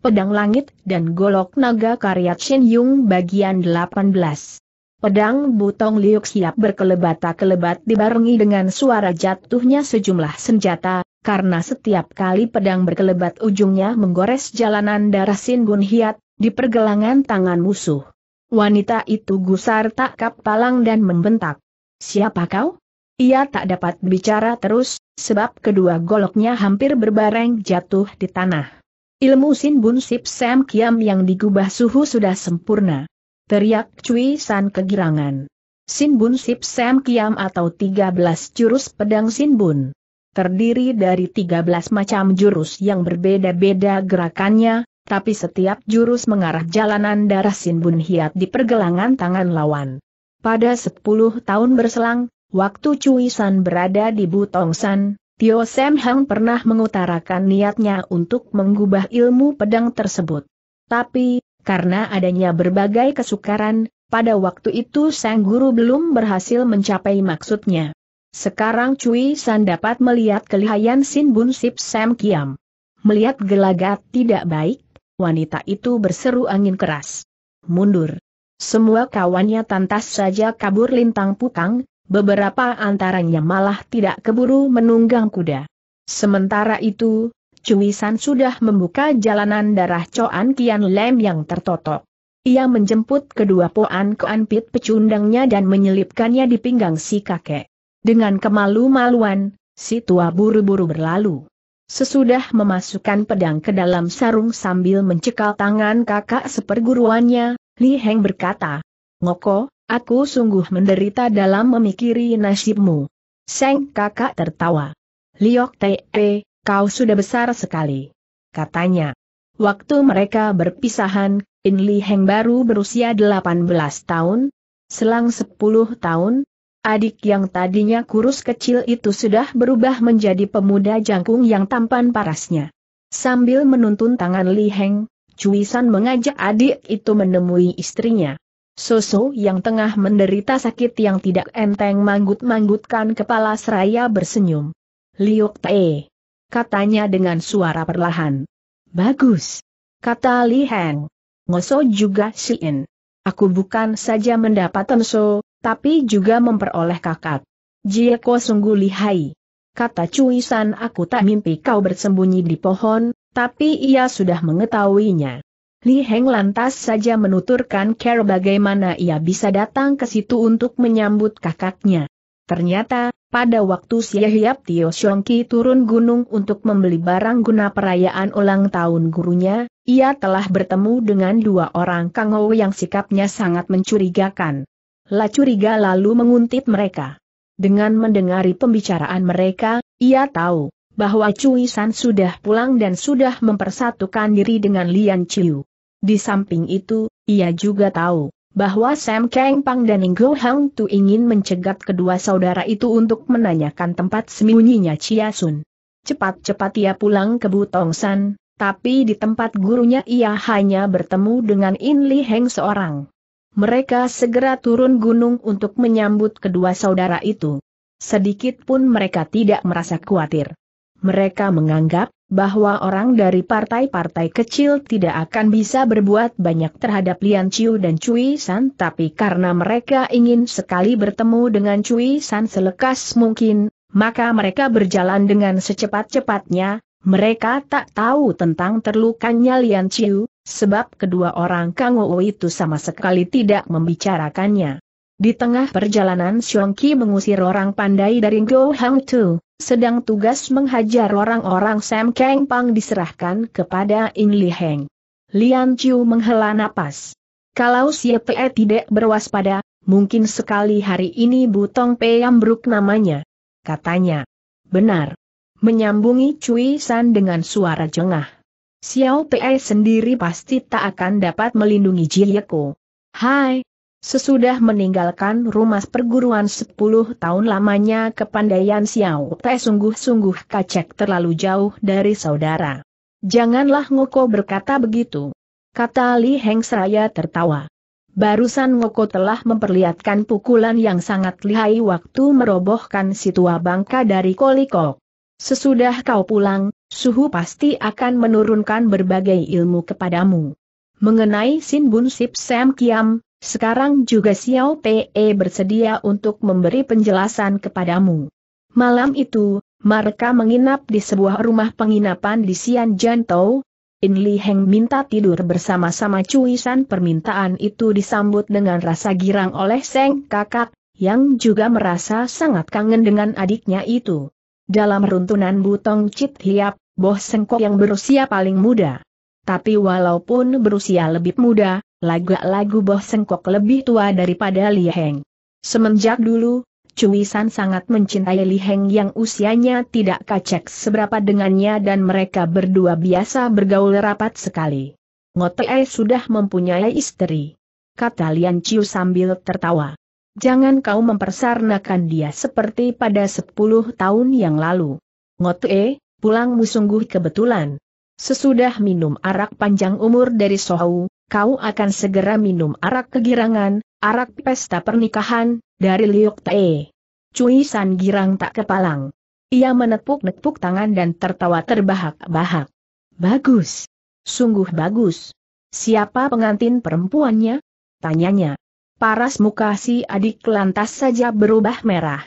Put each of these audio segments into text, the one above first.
Pedang Langit dan Golok Naga karya Chin Yung bagian 18. Pedang Butong Liuk siap berkelebat kelebat dibarengi dengan suara jatuhnya sejumlah senjata, karena setiap kali pedang berkelebat ujungnya menggores jalanan darah Sin Gun Hiat, di pergelangan tangan musuh. Wanita itu gusar tak kapalang dan membentak. Siapa kau? Ia tak dapat bicara terus, sebab kedua goloknya hampir berbareng jatuh di tanah. Ilmu Sin Bun Sip Sam Kiam yang digubah suhu sudah sempurna. Teriak Cui San kegirangan. Sin Bun Sip Sam Kiam atau 13 jurus pedang Sin Bun. Terdiri dari 13 macam jurus yang berbeda-beda gerakannya, tapi setiap jurus mengarah jalanan darah Sin Bun Hiat di pergelangan tangan lawan. Pada 10 tahun berselang, waktu Cui San berada di Butong San, Tio Sam Hang pernah mengutarakan niatnya untuk mengubah ilmu pedang tersebut. Tapi, karena adanya berbagai kesukaran, pada waktu itu sang guru belum berhasil mencapai maksudnya. Sekarang Cui San dapat melihat kelihayan Sin Bun Sip Sam Kiam. Melihat gelagat tidak baik, wanita itu berseru angin keras. Mundur. Semua kawannya tantas saja kabur lintang putang, beberapa antaranya malah tidak keburu menunggang kuda. Sementara itu, Cuisan sudah membuka jalanan darah Coan Kian Lem yang tertotok. Ia menjemput kedua poan Koan Pit pecundangnya dan menyelipkannya di pinggang si kakek. Dengan kemalu-maluan, si tua buru-buru berlalu. Sesudah memasukkan pedang ke dalam sarung sambil mencekal tangan kakak seperguruannya, Li Heng berkata, Ngoko, Aku sungguh menderita dalam memikiri nasibmu. Seng kakak tertawa. Liok Te, kau sudah besar sekali. Katanya. Waktu mereka berpisahan, In Li Heng baru berusia 18 tahun, selang 10 tahun, adik yang tadinya kurus kecil itu sudah berubah menjadi pemuda jangkung yang tampan parasnya. Sambil menuntun tangan Li Heng, Cui San mengajak adik itu menemui istrinya. Soso yang tengah menderita sakit yang tidak enteng manggut-manggutkan kepala seraya bersenyum. Liuk Tae. Katanya dengan suara perlahan. Bagus. Kata Li Heng. Ngoso juga siin. Aku bukan saja mendapat tenso, tapi juga memperoleh kakak. Jieko sungguh lihai. Kata Cui San. aku tak mimpi kau bersembunyi di pohon, tapi ia sudah mengetahuinya. Li Heng lantas saja menuturkan Carol bagaimana ia bisa datang ke situ untuk menyambut kakaknya. Ternyata, pada waktu si Hiap Tio Xiongki turun gunung untuk membeli barang guna perayaan ulang tahun gurunya, ia telah bertemu dengan dua orang kangou yang sikapnya sangat mencurigakan. La curiga lalu menguntit mereka. Dengan mendengari pembicaraan mereka, ia tahu bahwa Cui San sudah pulang dan sudah mempersatukan diri dengan Lian Chiu. Di samping itu, ia juga tahu bahwa Sam Kang Pang dan Inggo Hang Tu ingin mencegat kedua saudara itu untuk menanyakan tempat sembunyinya Chia Sun. Cepat-cepat ia pulang ke Butong San, tapi di tempat gurunya ia hanya bertemu dengan In Li Heng seorang. Mereka segera turun gunung untuk menyambut kedua saudara itu. Sedikit pun mereka tidak merasa khawatir. Mereka menganggap bahwa orang dari partai-partai kecil tidak akan bisa berbuat banyak terhadap Lian Chiu dan Cui San tapi karena mereka ingin sekali bertemu dengan Cui San selekas mungkin, maka mereka berjalan dengan secepat-cepatnya, mereka tak tahu tentang terlukanya Lian Chiu, sebab kedua orang Kang Wu itu sama sekali tidak membicarakannya. Di tengah perjalanan Xiongqi mengusir orang pandai dari Go Hang Tu, sedang tugas menghajar orang-orang Sam Kang Pang diserahkan kepada In Li Heng. Lian Chiu menghela napas. Kalau si Pe tidak berwaspada, mungkin sekali hari ini Butong Pe Yambruk namanya. Katanya. Benar. Menyambungi Cui San dengan suara jengah. Xiao Pe sendiri pasti tak akan dapat melindungi Ji Hai, Sesudah meninggalkan rumah perguruan 10 tahun lamanya kepandaian Xiao Te sungguh-sungguh kacek terlalu jauh dari saudara. Janganlah Ngoko berkata begitu. Kata Li Heng Seraya tertawa. Barusan Ngoko telah memperlihatkan pukulan yang sangat lihai waktu merobohkan si tua bangka dari Koliko Sesudah kau pulang, suhu pasti akan menurunkan berbagai ilmu kepadamu. Mengenai Sin Bun Sip Sam Kiam, sekarang juga Xiao Pe bersedia untuk memberi penjelasan kepadamu. Malam itu, mereka menginap di sebuah rumah penginapan di Xian Jantou. In Li Heng minta tidur bersama-sama Cui cuisan permintaan itu disambut dengan rasa girang oleh Seng kakak, yang juga merasa sangat kangen dengan adiknya itu. Dalam runtunan Butong Chit Hiap, Boh Sengkok yang berusia paling muda. Tapi walaupun berusia lebih muda, lagu lagu Boh Sengkok lebih tua daripada Li Heng. Semenjak dulu, Cui San sangat mencintai Li Heng yang usianya tidak kacek seberapa dengannya dan mereka berdua biasa bergaul rapat sekali. Ngote sudah mempunyai istri. Kata Lian Chiu sambil tertawa. Jangan kau mempersarnakan dia seperti pada sepuluh tahun yang lalu. Ngote, pulangmu sungguh kebetulan. Sesudah minum arak panjang umur dari Sohau, kau akan segera minum arak kegirangan, arak pesta pernikahan, dari Liuk Tae. Cui San girang tak kepalang. Ia menepuk-nepuk tangan dan tertawa terbahak-bahak. Bagus. Sungguh bagus. Siapa pengantin perempuannya? Tanyanya. Paras muka si adik lantas saja berubah merah.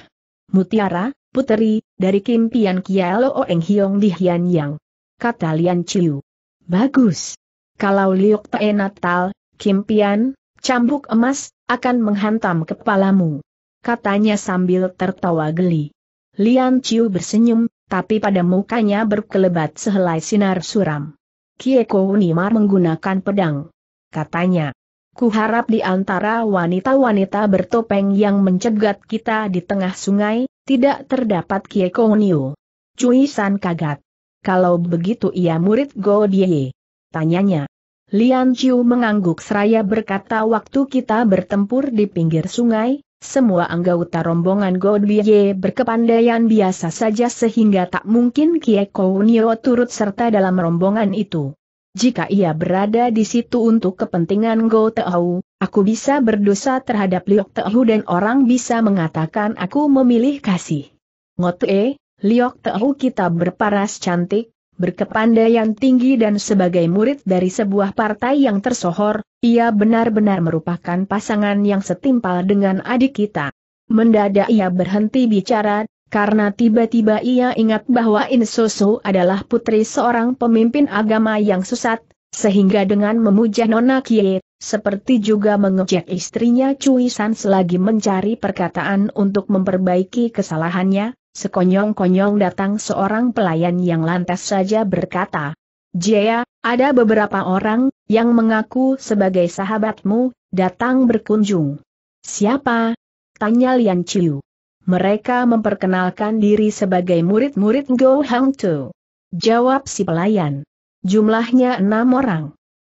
Mutiara, puteri, dari Kim Pian Kialo Oeng Hiong di Hian Yang. Kata Lian Chiu. Bagus. Kalau Liuk Te Natal, kimpian, cambuk emas, akan menghantam kepalamu. Katanya sambil tertawa geli. Lian Chiu bersenyum, tapi pada mukanya berkelebat sehelai sinar suram. Kieko Unimar menggunakan pedang. Katanya, kuharap di antara wanita-wanita bertopeng yang mencegat kita di tengah sungai, tidak terdapat Kieko Unio. Cui San kagat. Kalau begitu ia murid Go Die. Tanyanya. Lian Chiu mengangguk seraya berkata waktu kita bertempur di pinggir sungai, semua anggota rombongan Ye berkepandaian biasa saja sehingga tak mungkin Kieko Nio turut serta dalam rombongan itu. Jika ia berada di situ untuk kepentingan Go Teohu, aku bisa berdosa terhadap Liok Teohu dan orang bisa mengatakan aku memilih kasih. Ngote, Liok Teohu kita berparas cantik, berkepandaian tinggi dan sebagai murid dari sebuah partai yang tersohor, ia benar-benar merupakan pasangan yang setimpal dengan adik kita. Mendadak ia berhenti bicara, karena tiba-tiba ia ingat bahwa Insoso adalah putri seorang pemimpin agama yang sesat, sehingga dengan memuja Nona Kie, seperti juga mengejek istrinya Cui San selagi mencari perkataan untuk memperbaiki kesalahannya, Sekonyong-konyong datang seorang pelayan yang lantas saja berkata, Jaya, ada beberapa orang, yang mengaku sebagai sahabatmu, datang berkunjung. Siapa? Tanya Lian Chiu. Mereka memperkenalkan diri sebagai murid-murid Go Hang Tu. Jawab si pelayan. Jumlahnya enam orang.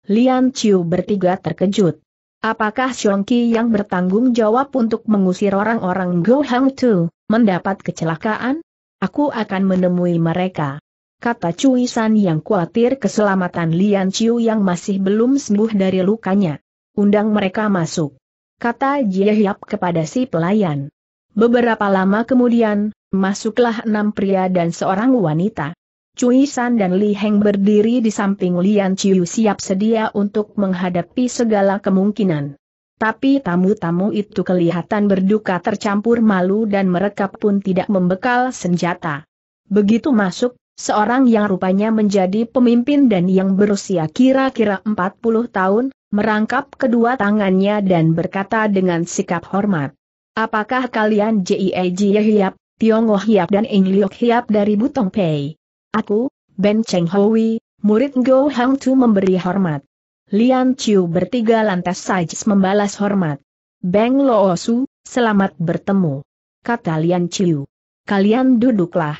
Lian Chiu bertiga terkejut. Apakah Ki yang bertanggung jawab untuk mengusir orang-orang Go Hang Tu, mendapat kecelakaan? Aku akan menemui mereka. Kata Cui San yang khawatir keselamatan Lian Chiu yang masih belum sembuh dari lukanya. Undang mereka masuk. Kata Jie Hiap kepada si pelayan. Beberapa lama kemudian, masuklah enam pria dan seorang wanita. Cui San dan Li Heng berdiri di samping Lian Chiu siap sedia untuk menghadapi segala kemungkinan. Tapi tamu-tamu itu kelihatan berduka tercampur malu dan mereka pun tidak membekal senjata. Begitu masuk, seorang yang rupanya menjadi pemimpin dan yang berusia kira-kira 40 tahun, merangkap kedua tangannya dan berkata dengan sikap hormat. Apakah kalian J.I.E. Hiap, Tiongho Hiap dan Ingliok Liok dari Butong Pei? Aku, Ben Cheng Howi, murid Go Hang Tu memberi hormat. Lian Chiu bertiga lantas Sajis membalas hormat. Beng Lo selamat bertemu. Kata Lian Chiu. Kalian duduklah.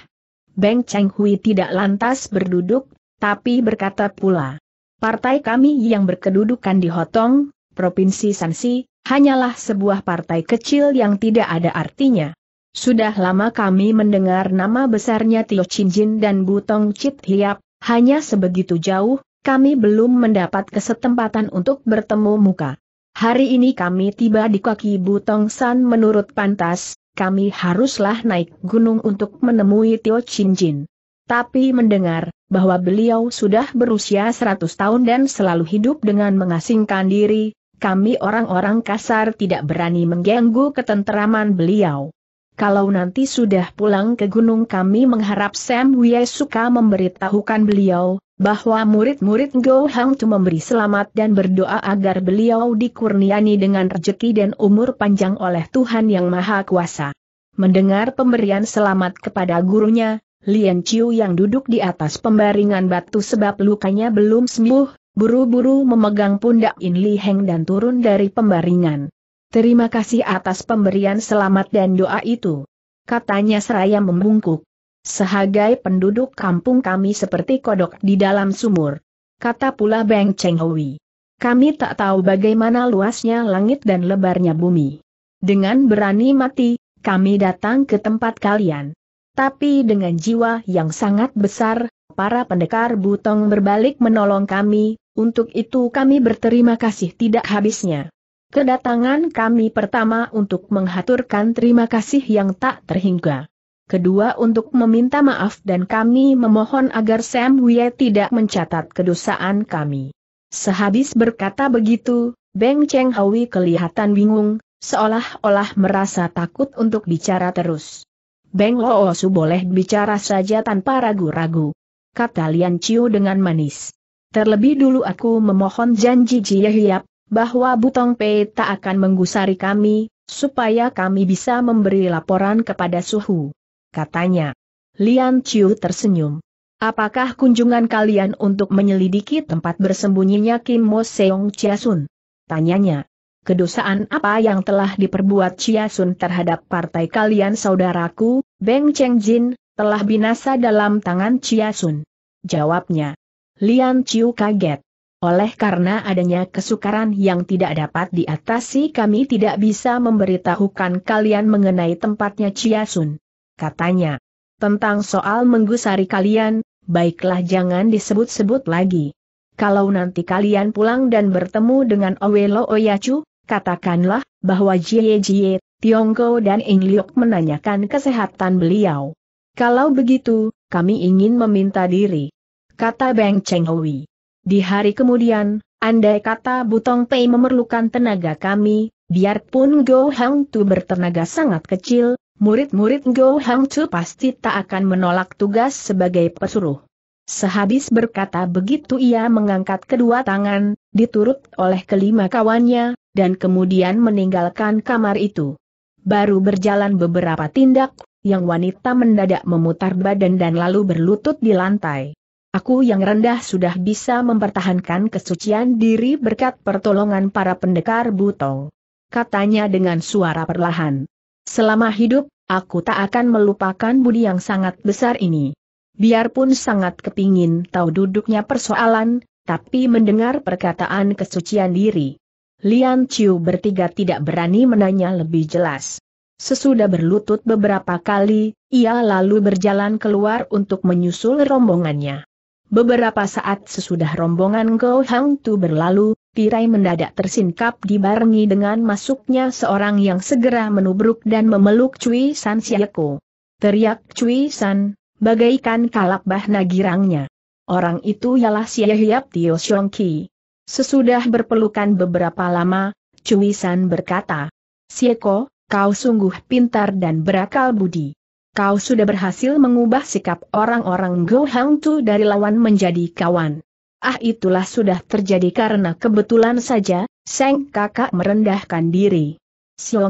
Beng Cheng Hui tidak lantas berduduk, tapi berkata pula. Partai kami yang berkedudukan di Hotong, Provinsi Sansi, hanyalah sebuah partai kecil yang tidak ada artinya. Sudah lama kami mendengar nama besarnya Tio Jin dan Butong Chit Hiap, hanya sebegitu jauh, kami belum mendapat kesempatan untuk bertemu muka. Hari ini kami tiba di kaki Butong San menurut pantas, kami haruslah naik gunung untuk menemui Tio Jin. Tapi mendengar, bahwa beliau sudah berusia 100 tahun dan selalu hidup dengan mengasingkan diri, kami orang-orang kasar tidak berani mengganggu ketenteraman beliau kalau nanti sudah pulang ke gunung kami mengharap Sam Wei suka memberitahukan beliau, bahwa murid-murid Go Hang Tu memberi selamat dan berdoa agar beliau dikurniani dengan rejeki dan umur panjang oleh Tuhan Yang Maha Kuasa. Mendengar pemberian selamat kepada gurunya, Lian Chiu yang duduk di atas pembaringan batu sebab lukanya belum sembuh, buru-buru memegang pundak In Li Heng dan turun dari pembaringan. Terima kasih atas pemberian selamat dan doa itu. Katanya seraya membungkuk. Sehagai penduduk kampung kami seperti kodok di dalam sumur. Kata pula Beng Chenghui. Kami tak tahu bagaimana luasnya langit dan lebarnya bumi. Dengan berani mati, kami datang ke tempat kalian. Tapi dengan jiwa yang sangat besar, para pendekar butong berbalik menolong kami, untuk itu kami berterima kasih tidak habisnya. Kedatangan kami pertama untuk menghaturkan terima kasih yang tak terhingga. Kedua untuk meminta maaf dan kami memohon agar Sam Wie tidak mencatat kedosaan kami. Sehabis berkata begitu, Beng Cheng Hawi kelihatan bingung, seolah-olah merasa takut untuk bicara terus. Beng Loosu oh boleh bicara saja tanpa ragu-ragu. Kata Lian Chiu dengan manis. Terlebih dulu aku memohon janji Jie Hiap, bahwa Butong Pei tak akan menggusari kami, supaya kami bisa memberi laporan kepada Suhu. Katanya. Lian Chiu tersenyum. Apakah kunjungan kalian untuk menyelidiki tempat bersembunyinya Kim Mo Seong Chia Sun? Tanyanya. Kedosaan apa yang telah diperbuat Chia Sun terhadap partai kalian saudaraku, Beng Cheng Jin, telah binasa dalam tangan Chia Sun? Jawabnya. Lian Chiu kaget. Oleh karena adanya kesukaran yang tidak dapat diatasi kami tidak bisa memberitahukan kalian mengenai tempatnya Ciasun. Katanya. Tentang soal menggusari kalian, baiklah jangan disebut-sebut lagi. Kalau nanti kalian pulang dan bertemu dengan Owelo Oyacu, katakanlah, bahwa Jie Jie, Tiongko dan Ing Liok menanyakan kesehatan beliau. Kalau begitu, kami ingin meminta diri. Kata Beng Cheng Hui. Di hari kemudian, andai kata Butong Pei memerlukan tenaga kami, biarpun Go Hang Tu bertenaga sangat kecil, murid-murid Go Hang Tu pasti tak akan menolak tugas sebagai pesuruh. Sehabis berkata begitu ia mengangkat kedua tangan, diturut oleh kelima kawannya, dan kemudian meninggalkan kamar itu. Baru berjalan beberapa tindak, yang wanita mendadak memutar badan dan lalu berlutut di lantai. Aku yang rendah sudah bisa mempertahankan kesucian diri berkat pertolongan para pendekar Butong. Katanya dengan suara perlahan. Selama hidup, aku tak akan melupakan budi yang sangat besar ini. Biarpun sangat kepingin tahu duduknya persoalan, tapi mendengar perkataan kesucian diri. Lian Chiu bertiga tidak berani menanya lebih jelas. Sesudah berlutut beberapa kali, ia lalu berjalan keluar untuk menyusul rombongannya. Beberapa saat sesudah rombongan Go Hang Tu berlalu, tirai mendadak tersingkap dibarengi dengan masuknya seorang yang segera menubruk dan memeluk Cui San Siako. Teriak Cui San, bagaikan kalap kalabah nagirangnya. Orang itu ialah Sia Tio Xiong Ki. Sesudah berpelukan beberapa lama, Cui San berkata, Sieko, kau sungguh pintar dan berakal budi kau sudah berhasil mengubah sikap orang-orang Go Hang Tu dari lawan menjadi kawan. Ah itulah sudah terjadi karena kebetulan saja, Seng kakak merendahkan diri.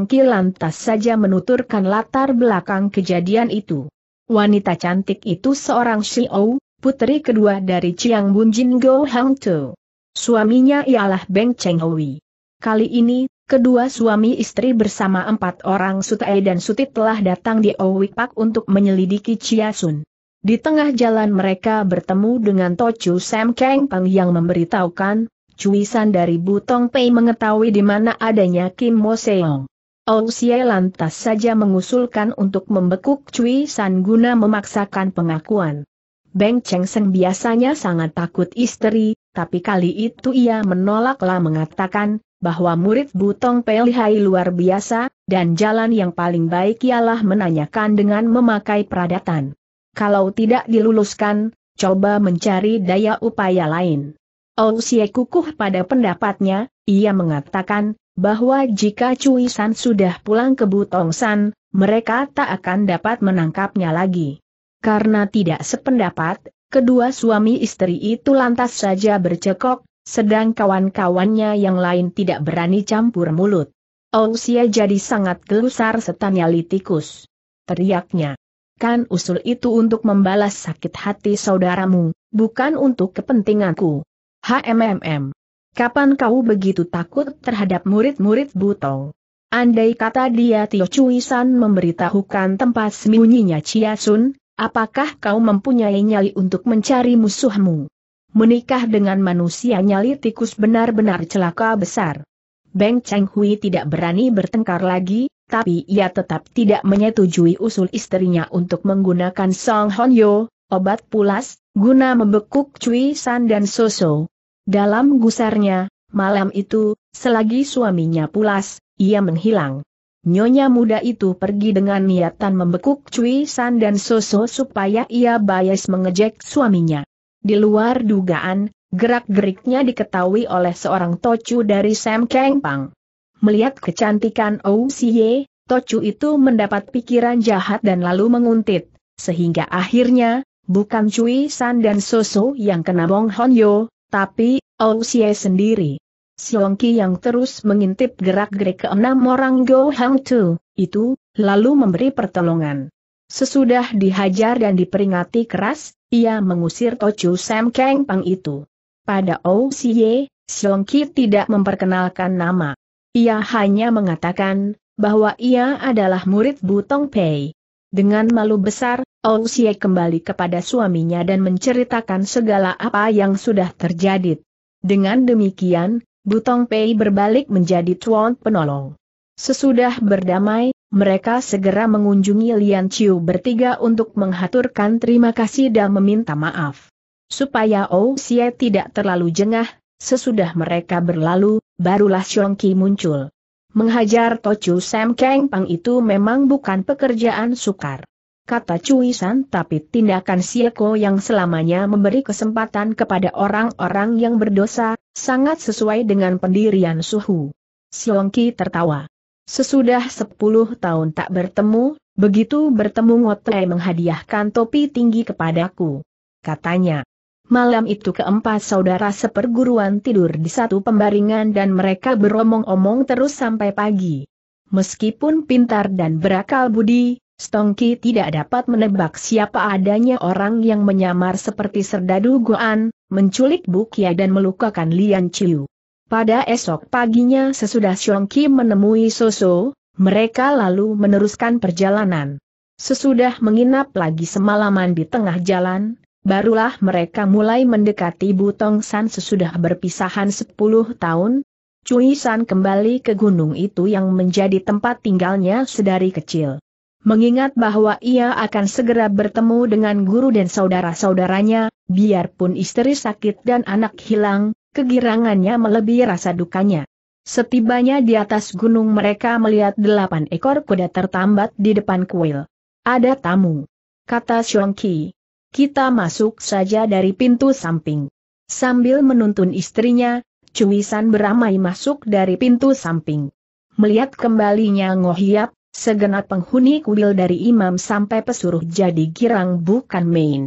Ki lantas saja menuturkan latar belakang kejadian itu. Wanita cantik itu seorang Xiao, putri kedua dari Chiang Bunjin Go Hang Tu. Suaminya ialah Beng Cheng Hui. Kali ini, Kedua suami istri bersama empat orang Sutai dan sutit telah datang di Owipak untuk menyelidiki Chia Sun. Di tengah jalan mereka bertemu dengan Tochu Sam Keng Peng yang memberitahukan, cuisan dari Butong Pei mengetahui di mana adanya Kim Mo Seong. Ou Xie lantas saja mengusulkan untuk membekuk San guna memaksakan pengakuan. Beng Cheng Seng biasanya sangat takut istri, tapi kali itu ia menolaklah mengatakan, bahwa murid Butong Pelihai luar biasa, dan jalan yang paling baik ialah menanyakan dengan memakai peradatan. Kalau tidak diluluskan, coba mencari daya upaya lain. Ousie kukuh pada pendapatnya, ia mengatakan, bahwa jika Cui San sudah pulang ke Butong San, mereka tak akan dapat menangkapnya lagi. Karena tidak sependapat, kedua suami istri itu lantas saja bercekok, sedang kawan-kawannya yang lain tidak berani campur mulut. Ousia jadi sangat gelusar setannya litikus. Teriaknya. Kan usul itu untuk membalas sakit hati saudaramu, bukan untuk kepentinganku. HMMM. Kapan kau begitu takut terhadap murid-murid Butong? Andai kata dia Tio San memberitahukan tempat sembunyinya Chia Sun, apakah kau mempunyai nyali untuk mencari musuhmu? Menikah dengan manusia nyali tikus benar-benar celaka besar. Beng Cheng Hui tidak berani bertengkar lagi, tapi ia tetap tidak menyetujui usul istrinya untuk menggunakan Song Hon Yo, obat pulas, guna membekuk Cui San dan Soso. Dalam gusarnya, malam itu, selagi suaminya pulas, ia menghilang. Nyonya muda itu pergi dengan niatan membekuk Cui San dan Soso supaya ia bias mengejek suaminya. Di luar dugaan, gerak-geriknya diketahui oleh seorang tocu dari Sam Kang Pang. Melihat kecantikan Ou Xie, tocu itu mendapat pikiran jahat dan lalu menguntit, sehingga akhirnya, bukan Cui San dan Soso yang kena Bong Hon Yo, tapi, Ou sendiri. sendiri. Ki yang terus mengintip gerak-gerik ke enam orang Go Hang Tu, itu, lalu memberi pertolongan. Sesudah dihajar dan diperingati keras, ia mengusir Tochu Sam Kang Pang itu. Pada Ou Siye, Siong Ki tidak memperkenalkan nama. Ia hanya mengatakan, bahwa ia adalah murid Butong Pei. Dengan malu besar, Ou Siye kembali kepada suaminya dan menceritakan segala apa yang sudah terjadi. Dengan demikian, Butong Pei berbalik menjadi tuan penolong. Sesudah berdamai, mereka segera mengunjungi Lian Chiu bertiga untuk menghaturkan terima kasih dan meminta maaf. Supaya Ou Xie tidak terlalu jengah, sesudah mereka berlalu, barulah Xiong Qi muncul. Menghajar Tochu Sam Kang Pang itu memang bukan pekerjaan sukar kata Cui San tapi tindakan Sieko yang selamanya memberi kesempatan kepada orang-orang yang berdosa, sangat sesuai dengan pendirian Suhu. Qi tertawa. Sesudah sepuluh tahun tak bertemu, begitu bertemu Ngotei menghadiahkan topi tinggi kepadaku. Katanya, malam itu keempat saudara seperguruan tidur di satu pembaringan dan mereka beromong-omong terus sampai pagi. Meskipun pintar dan berakal budi, Stongki tidak dapat menebak siapa adanya orang yang menyamar seperti Serdadu Goan, menculik Bukia dan melukakan Lian Chiu. Pada esok paginya sesudah Xiongqi menemui Soso, mereka lalu meneruskan perjalanan. Sesudah menginap lagi semalaman di tengah jalan, barulah mereka mulai mendekati Butong San sesudah berpisahan 10 tahun. Cui San kembali ke gunung itu yang menjadi tempat tinggalnya sedari kecil. Mengingat bahwa ia akan segera bertemu dengan guru dan saudara-saudaranya, biarpun istri sakit dan anak hilang, kegirangannya melebihi rasa dukanya. Setibanya di atas gunung mereka melihat delapan ekor kuda tertambat di depan kuil. Ada tamu. Kata Xiongqi. Kita masuk saja dari pintu samping. Sambil menuntun istrinya, Cuisan beramai masuk dari pintu samping. Melihat kembalinya Ngohiap, segenap penghuni kuil dari imam sampai pesuruh jadi girang bukan main.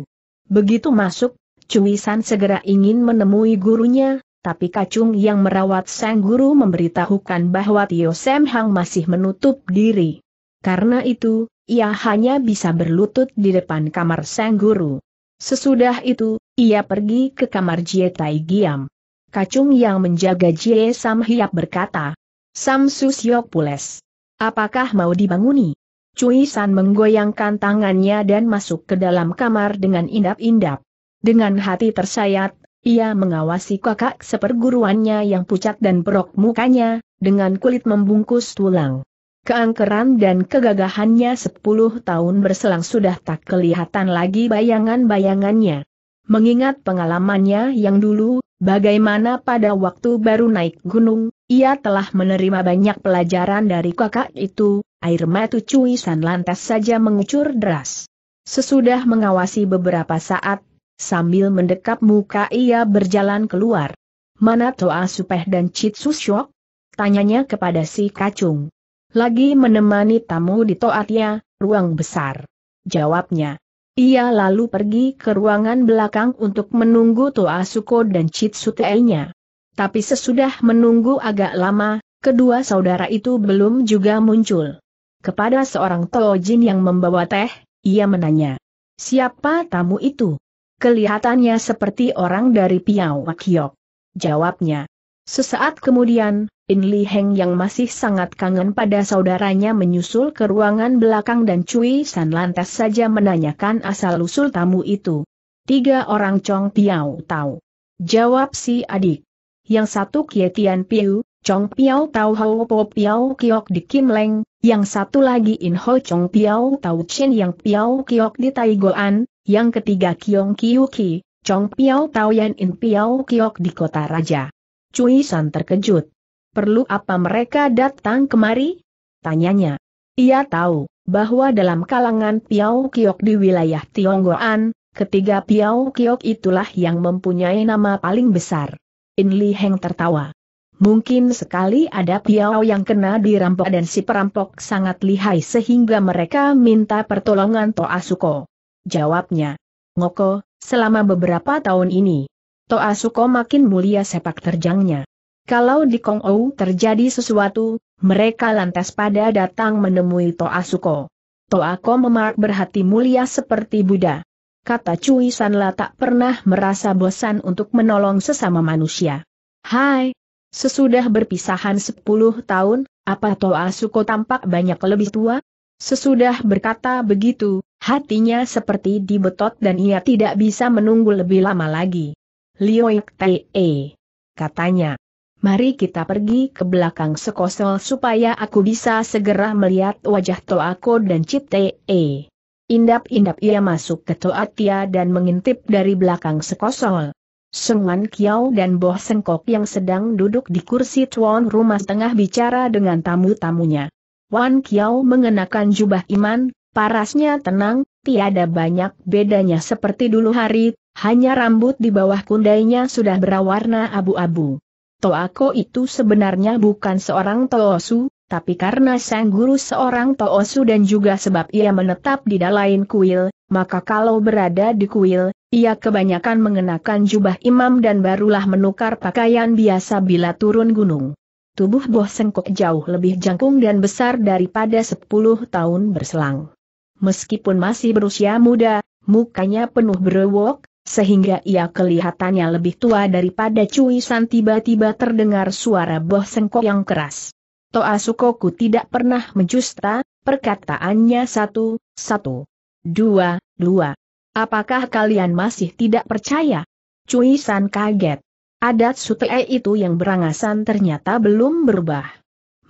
Begitu masuk, Cuisan segera ingin menemui gurunya, tapi kacung yang merawat sang guru memberitahukan bahwa Tio Sam Hang masih menutup diri. Karena itu, ia hanya bisa berlutut di depan kamar sang guru. Sesudah itu, ia pergi ke kamar Jie Tai Giam. Kacung yang menjaga Jie Sam Hiap berkata, Sam Susyok Pules. Apakah mau dibanguni? Cui San menggoyangkan tangannya dan masuk ke dalam kamar dengan indap-indap. Dengan hati tersayat, ia mengawasi kakak seperguruannya yang pucat dan berok mukanya, dengan kulit membungkus tulang. Keangkeran dan kegagahannya sepuluh tahun berselang sudah tak kelihatan lagi bayangan-bayangannya. Mengingat pengalamannya yang dulu, bagaimana pada waktu baru naik gunung, ia telah menerima banyak pelajaran dari kakak itu, air mata cuisan lantas saja mengucur deras. Sesudah mengawasi beberapa saat, Sambil mendekap muka ia berjalan keluar. Mana Toa Supeh dan Cit Susyok? Tanyanya kepada si kacung. Lagi menemani tamu di Toatnya, ruang besar. Jawabnya. Ia lalu pergi ke ruangan belakang untuk menunggu Toa Suko dan Cit Sutei-nya. Tapi sesudah menunggu agak lama, kedua saudara itu belum juga muncul. Kepada seorang Tojin yang membawa teh, ia menanya, siapa tamu itu? Kelihatannya seperti orang dari Piau Kiok. Jawabnya. Sesaat kemudian, In Li Heng yang masih sangat kangen pada saudaranya menyusul ke ruangan belakang dan Cui San lantas saja menanyakan asal-usul tamu itu. Tiga orang Chong Piau tahu. Jawab si adik. Yang satu Kie Tian Piu, Chong Piau tahu Hao Po Piau Kiok di Kim Leng, yang satu lagi In Ho Chong Piau tahu Chen yang Piau Kiok di Goan, yang ketiga Kiong Kiyuki, Chong Piao Tao Yan In Piao Kiok di Kota Raja. Cui San terkejut. Perlu apa mereka datang kemari? Tanyanya. Ia tahu, bahwa dalam kalangan Piao Kiok di wilayah Tionggoan, ketiga Piao Kiok itulah yang mempunyai nama paling besar. In Li Heng tertawa. Mungkin sekali ada Piao yang kena dirampok dan si perampok sangat lihai sehingga mereka minta pertolongan Toa Suko. Jawabnya. Ngoko, selama beberapa tahun ini, Toa Suko makin mulia sepak terjangnya. Kalau di Kong Ou terjadi sesuatu, mereka lantas pada datang menemui Toa Suko. Toa Ko memak berhati mulia seperti Buddha. Kata Cui Sanla tak pernah merasa bosan untuk menolong sesama manusia. Hai, sesudah berpisahan 10 tahun, apa Toa Suko tampak banyak lebih tua? Sesudah berkata begitu, Hatinya seperti dibetot dan ia tidak bisa menunggu lebih lama lagi. Lioik Te, katanya. Mari kita pergi ke belakang sekosel supaya aku bisa segera melihat wajah Toako dan Cite. Indap-indap ia masuk ke Toatia dan mengintip dari belakang sekosol. Sengwan Kiao dan Boh Sengkok yang sedang duduk di kursi tuan rumah tengah bicara dengan tamu-tamunya. Wan Kiao mengenakan jubah iman, Parasnya tenang, tiada banyak bedanya seperti dulu hari, hanya rambut di bawah kundainya sudah berwarna abu-abu. Toako itu sebenarnya bukan seorang Toosu, tapi karena sang guru seorang Toosu dan juga sebab ia menetap di dalain kuil, maka kalau berada di kuil, ia kebanyakan mengenakan jubah imam dan barulah menukar pakaian biasa bila turun gunung. Tubuh Boh Sengkok jauh lebih jangkung dan besar daripada 10 tahun berselang meskipun masih berusia muda, mukanya penuh berewok, sehingga ia kelihatannya lebih tua daripada Cui San tiba-tiba terdengar suara boh sengkok yang keras. Toa Sukoku tidak pernah menjusta, perkataannya satu, satu, dua, dua. Apakah kalian masih tidak percaya? Cui San kaget. Adat sutee itu yang berangasan ternyata belum berubah.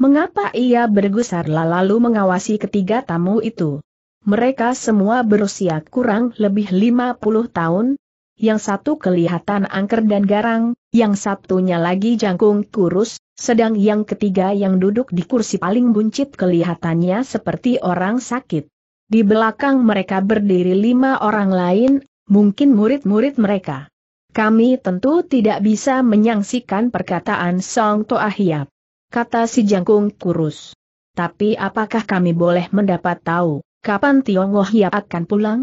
Mengapa ia bergusar lalu mengawasi ketiga tamu itu? Mereka semua berusia kurang lebih 50 tahun, yang satu kelihatan angker dan garang, yang satunya lagi jangkung kurus, sedang yang ketiga yang duduk di kursi paling buncit kelihatannya seperti orang sakit. Di belakang mereka berdiri lima orang lain, mungkin murid-murid mereka. Kami tentu tidak bisa menyaksikan perkataan Song Toahiap, kata si jangkung kurus. Tapi apakah kami boleh mendapat tahu, Kapan Tionghoa Hiap akan pulang?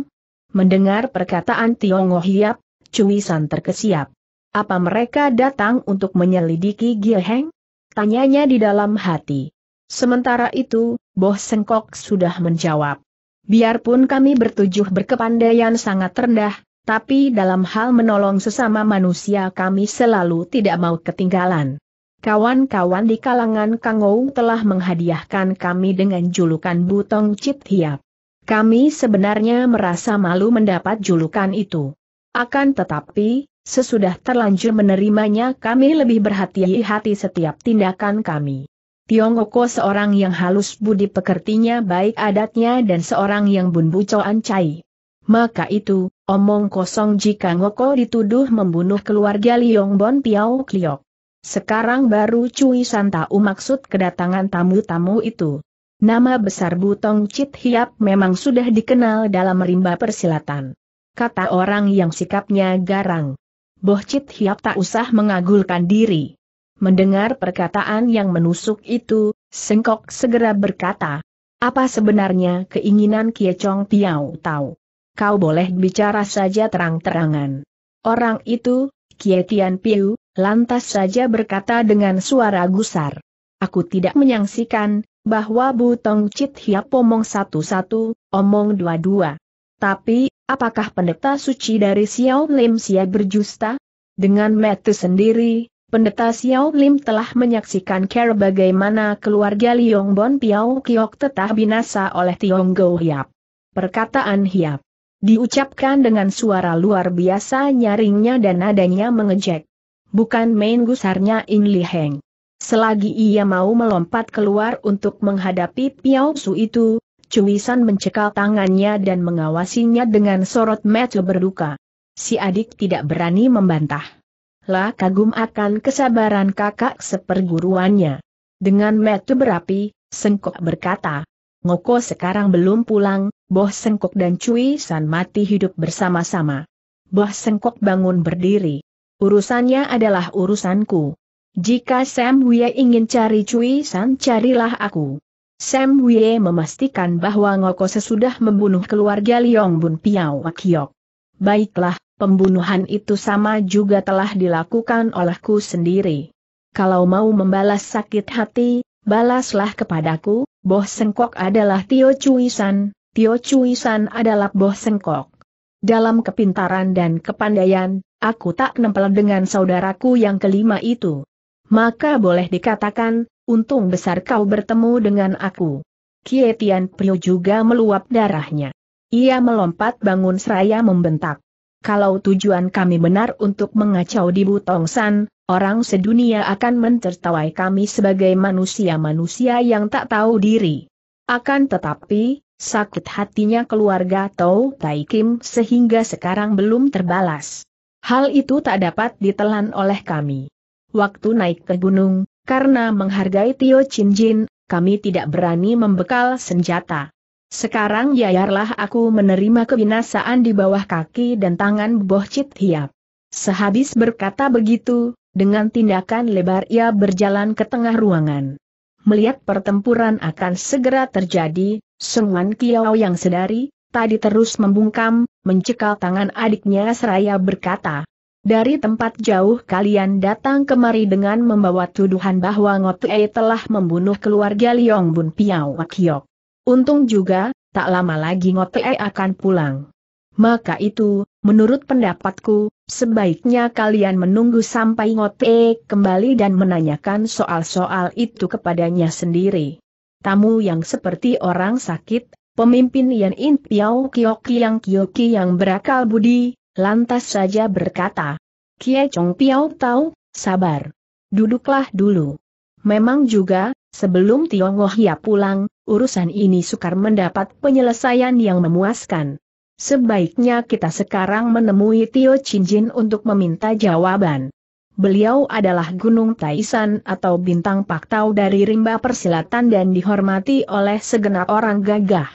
Mendengar perkataan Tionghoa Hiap, Cui San terkesiap. Apa mereka datang untuk menyelidiki Heng? Tanyanya di dalam hati. Sementara itu, Boh Sengkok sudah menjawab. Biarpun kami bertujuh berkepandaian sangat rendah, tapi dalam hal menolong sesama manusia kami selalu tidak mau ketinggalan. Kawan-kawan di kalangan Kangou telah menghadiahkan kami dengan julukan Butong Cip Hiap. Kami sebenarnya merasa malu mendapat julukan itu. Akan tetapi, sesudah terlanjur menerimanya kami lebih berhati-hati setiap tindakan kami. Tiongkoko seorang yang halus budi pekertinya baik adatnya dan seorang yang bumbu coan cai. Maka itu, omong kosong jika Ngoko dituduh membunuh keluarga Liong Bon Piao Kliok. Sekarang baru Cui Santau maksud kedatangan tamu-tamu itu. Nama besar Butong Chit Hiap memang sudah dikenal dalam rimba persilatan. Kata orang yang sikapnya garang. Boh Chit Hiap tak usah mengagulkan diri. Mendengar perkataan yang menusuk itu, Sengkok segera berkata, apa sebenarnya keinginan Kie Chong Piao tahu? Kau boleh bicara saja terang-terangan. Orang itu, Kie Tian Piu, lantas saja berkata dengan suara gusar. Aku tidak menyangsikan, bahwa Butong Chit Hiap omong satu-satu, omong dua-dua. Tapi, apakah pendeta suci dari Xiao Lim siap berjusta? Dengan metu sendiri, pendeta Xiao Lim telah menyaksikan cara bagaimana keluarga Liong Bon Piao Kiok tetah binasa oleh Tiong Go Hiap. Perkataan Hiap diucapkan dengan suara luar biasa nyaringnya dan nadanya mengejek. Bukan main gusarnya In Li Heng. Selagi ia mau melompat keluar untuk menghadapi Piao Su itu, San mencekal tangannya dan mengawasinya dengan sorot mata berduka. Si adik tidak berani membantah. Lah kagum akan kesabaran kakak seperguruannya. Dengan mata berapi, Sengkok berkata, Ngoko sekarang belum pulang, Boh Sengkok dan Cui San mati hidup bersama-sama. Boh Sengkok bangun berdiri. Urusannya adalah urusanku. Jika Sam Wye ingin cari Cui San carilah aku. Sam Wye memastikan bahwa Ngoko sesudah membunuh keluarga Liong Bun Piao Kiok. Baiklah, pembunuhan itu sama juga telah dilakukan olehku sendiri. Kalau mau membalas sakit hati, balaslah kepadaku, Boh Sengkok adalah Tio Cui San, Tio Cui San adalah Boh Sengkok. Dalam kepintaran dan kepandaian, aku tak nempel dengan saudaraku yang kelima itu. Maka boleh dikatakan, untung besar kau bertemu dengan aku. Kie Tian Pio juga meluap darahnya. Ia melompat bangun seraya membentak. Kalau tujuan kami benar untuk mengacau di Butong San, orang sedunia akan mentertawai kami sebagai manusia-manusia yang tak tahu diri. Akan tetapi, sakit hatinya keluarga Tau Tai Kim sehingga sekarang belum terbalas. Hal itu tak dapat ditelan oleh kami waktu naik ke gunung, karena menghargai Tio Chin Jin, kami tidak berani membekal senjata. Sekarang yayarlah aku menerima kebinasaan di bawah kaki dan tangan Boh Chit Hiap. Sehabis berkata begitu, dengan tindakan lebar ia berjalan ke tengah ruangan. Melihat pertempuran akan segera terjadi, Sungan Kiao yang sedari, tadi terus membungkam, mencekal tangan adiknya seraya berkata, dari tempat jauh kalian datang kemari dengan membawa tuduhan bahwa Ngotei telah membunuh keluarga Liong Bun Piao Wakyok. Untung juga, tak lama lagi Ngotei akan pulang. Maka itu, menurut pendapatku, sebaiknya kalian menunggu sampai Ngotei kembali dan menanyakan soal-soal itu kepadanya sendiri. Tamu yang seperti orang sakit, pemimpin Yan In Piao Kiyoki yang Kiyoki yang berakal budi, lantas saja berkata, Kie Chong Piao tahu, sabar. Duduklah dulu. Memang juga, sebelum Tionghoa Hia pulang, urusan ini sukar mendapat penyelesaian yang memuaskan. Sebaiknya kita sekarang menemui Tio Chin Jin untuk meminta jawaban. Beliau adalah Gunung Taisan atau Bintang Paktau dari rimba persilatan dan dihormati oleh segenap orang gagah.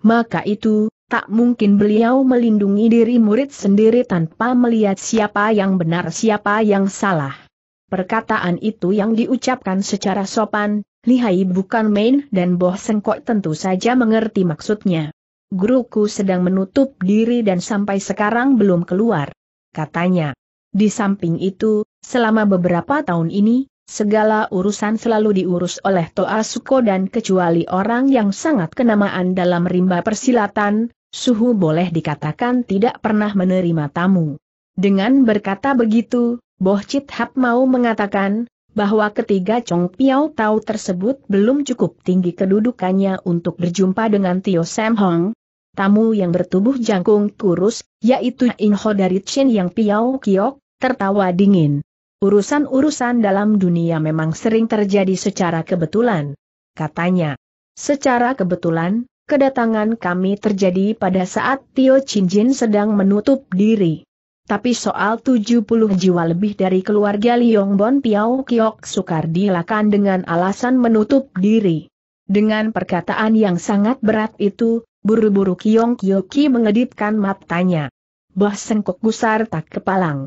Maka itu, Tak mungkin beliau melindungi diri murid sendiri tanpa melihat siapa yang benar siapa yang salah. Perkataan itu yang diucapkan secara sopan, lihai bukan main dan Boh Sengkok tentu saja mengerti maksudnya. Guruku sedang menutup diri dan sampai sekarang belum keluar. Katanya. Di samping itu, selama beberapa tahun ini, Segala urusan selalu diurus oleh Toa Suko dan kecuali orang yang sangat kenamaan dalam rimba persilatan, Suhu boleh dikatakan tidak pernah menerima tamu. Dengan berkata begitu, Boh Chit Hap mau mengatakan, bahwa ketiga Chong Piao Tau tersebut belum cukup tinggi kedudukannya untuk berjumpa dengan Tio Sam Hong. Tamu yang bertubuh jangkung kurus, yaitu Inho dari Chin Yang Piao Kiok, tertawa dingin urusan-urusan dalam dunia memang sering terjadi secara kebetulan. Katanya, secara kebetulan, kedatangan kami terjadi pada saat Tio Jin sedang menutup diri. Tapi soal 70 jiwa lebih dari keluarga Bon Piao Kiok sukar dilakukan dengan alasan menutup diri. Dengan perkataan yang sangat berat itu, buru-buru Kiong Kyoki mengedipkan matanya. Bah Sengkok Gusar tak kepalang.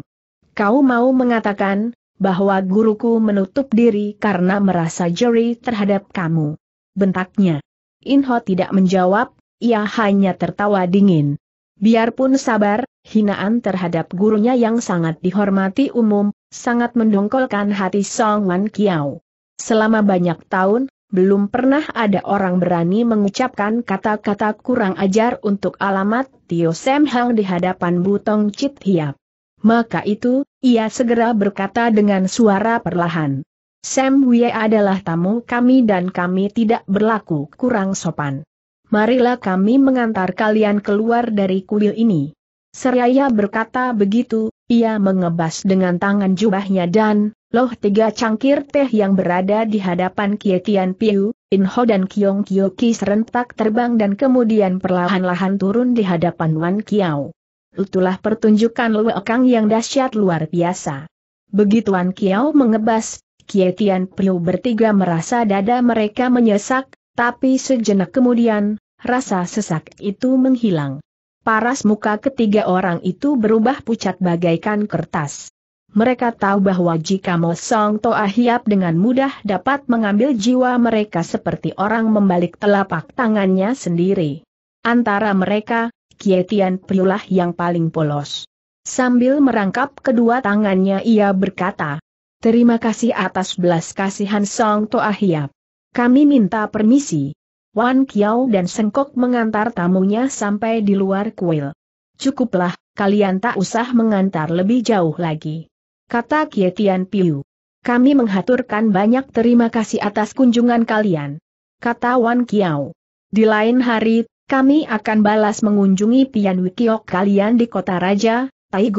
Kau mau mengatakan, bahwa guruku menutup diri karena merasa jeri terhadap kamu. Bentaknya. Inho tidak menjawab, ia hanya tertawa dingin. Biarpun sabar, hinaan terhadap gurunya yang sangat dihormati umum, sangat mendongkolkan hati Song Wan Kiao. Selama banyak tahun, belum pernah ada orang berani mengucapkan kata-kata kurang ajar untuk alamat Tio Sam Hang di hadapan Butong Chit Hiap. Maka itu, ia segera berkata dengan suara perlahan. Sam Wei adalah tamu kami dan kami tidak berlaku kurang sopan. Marilah kami mengantar kalian keluar dari kuil ini. Seraya berkata begitu, ia mengebas dengan tangan jubahnya dan, loh tiga cangkir teh yang berada di hadapan Tian Piu, In Ho dan Kiong Kioki serentak terbang dan kemudian perlahan-lahan turun di hadapan Wan Kiao. Itulah pertunjukan Luokang yang dahsyat luar biasa. Begituan Kiao mengebas, Tian Piu bertiga merasa dada mereka menyesak, tapi sejenak kemudian, rasa sesak itu menghilang. Paras muka ketiga orang itu berubah pucat bagaikan kertas. Mereka tahu bahwa jika Mo Song Toa Hiap dengan mudah dapat mengambil jiwa mereka seperti orang membalik telapak tangannya sendiri. Antara mereka, Kietian Priulah yang paling polos. Sambil merangkap kedua tangannya ia berkata, Terima kasih atas belas kasihan Song Toa Hiap. Kami minta permisi. Wan Kiao dan Sengkok mengantar tamunya sampai di luar kuil. Cukuplah, kalian tak usah mengantar lebih jauh lagi. Kata Kietian Piu. Kami menghaturkan banyak terima kasih atas kunjungan kalian. Kata Wan Kiao. Di lain hari, kami akan balas mengunjungi Pian Wikiok kalian di kota raja, Tai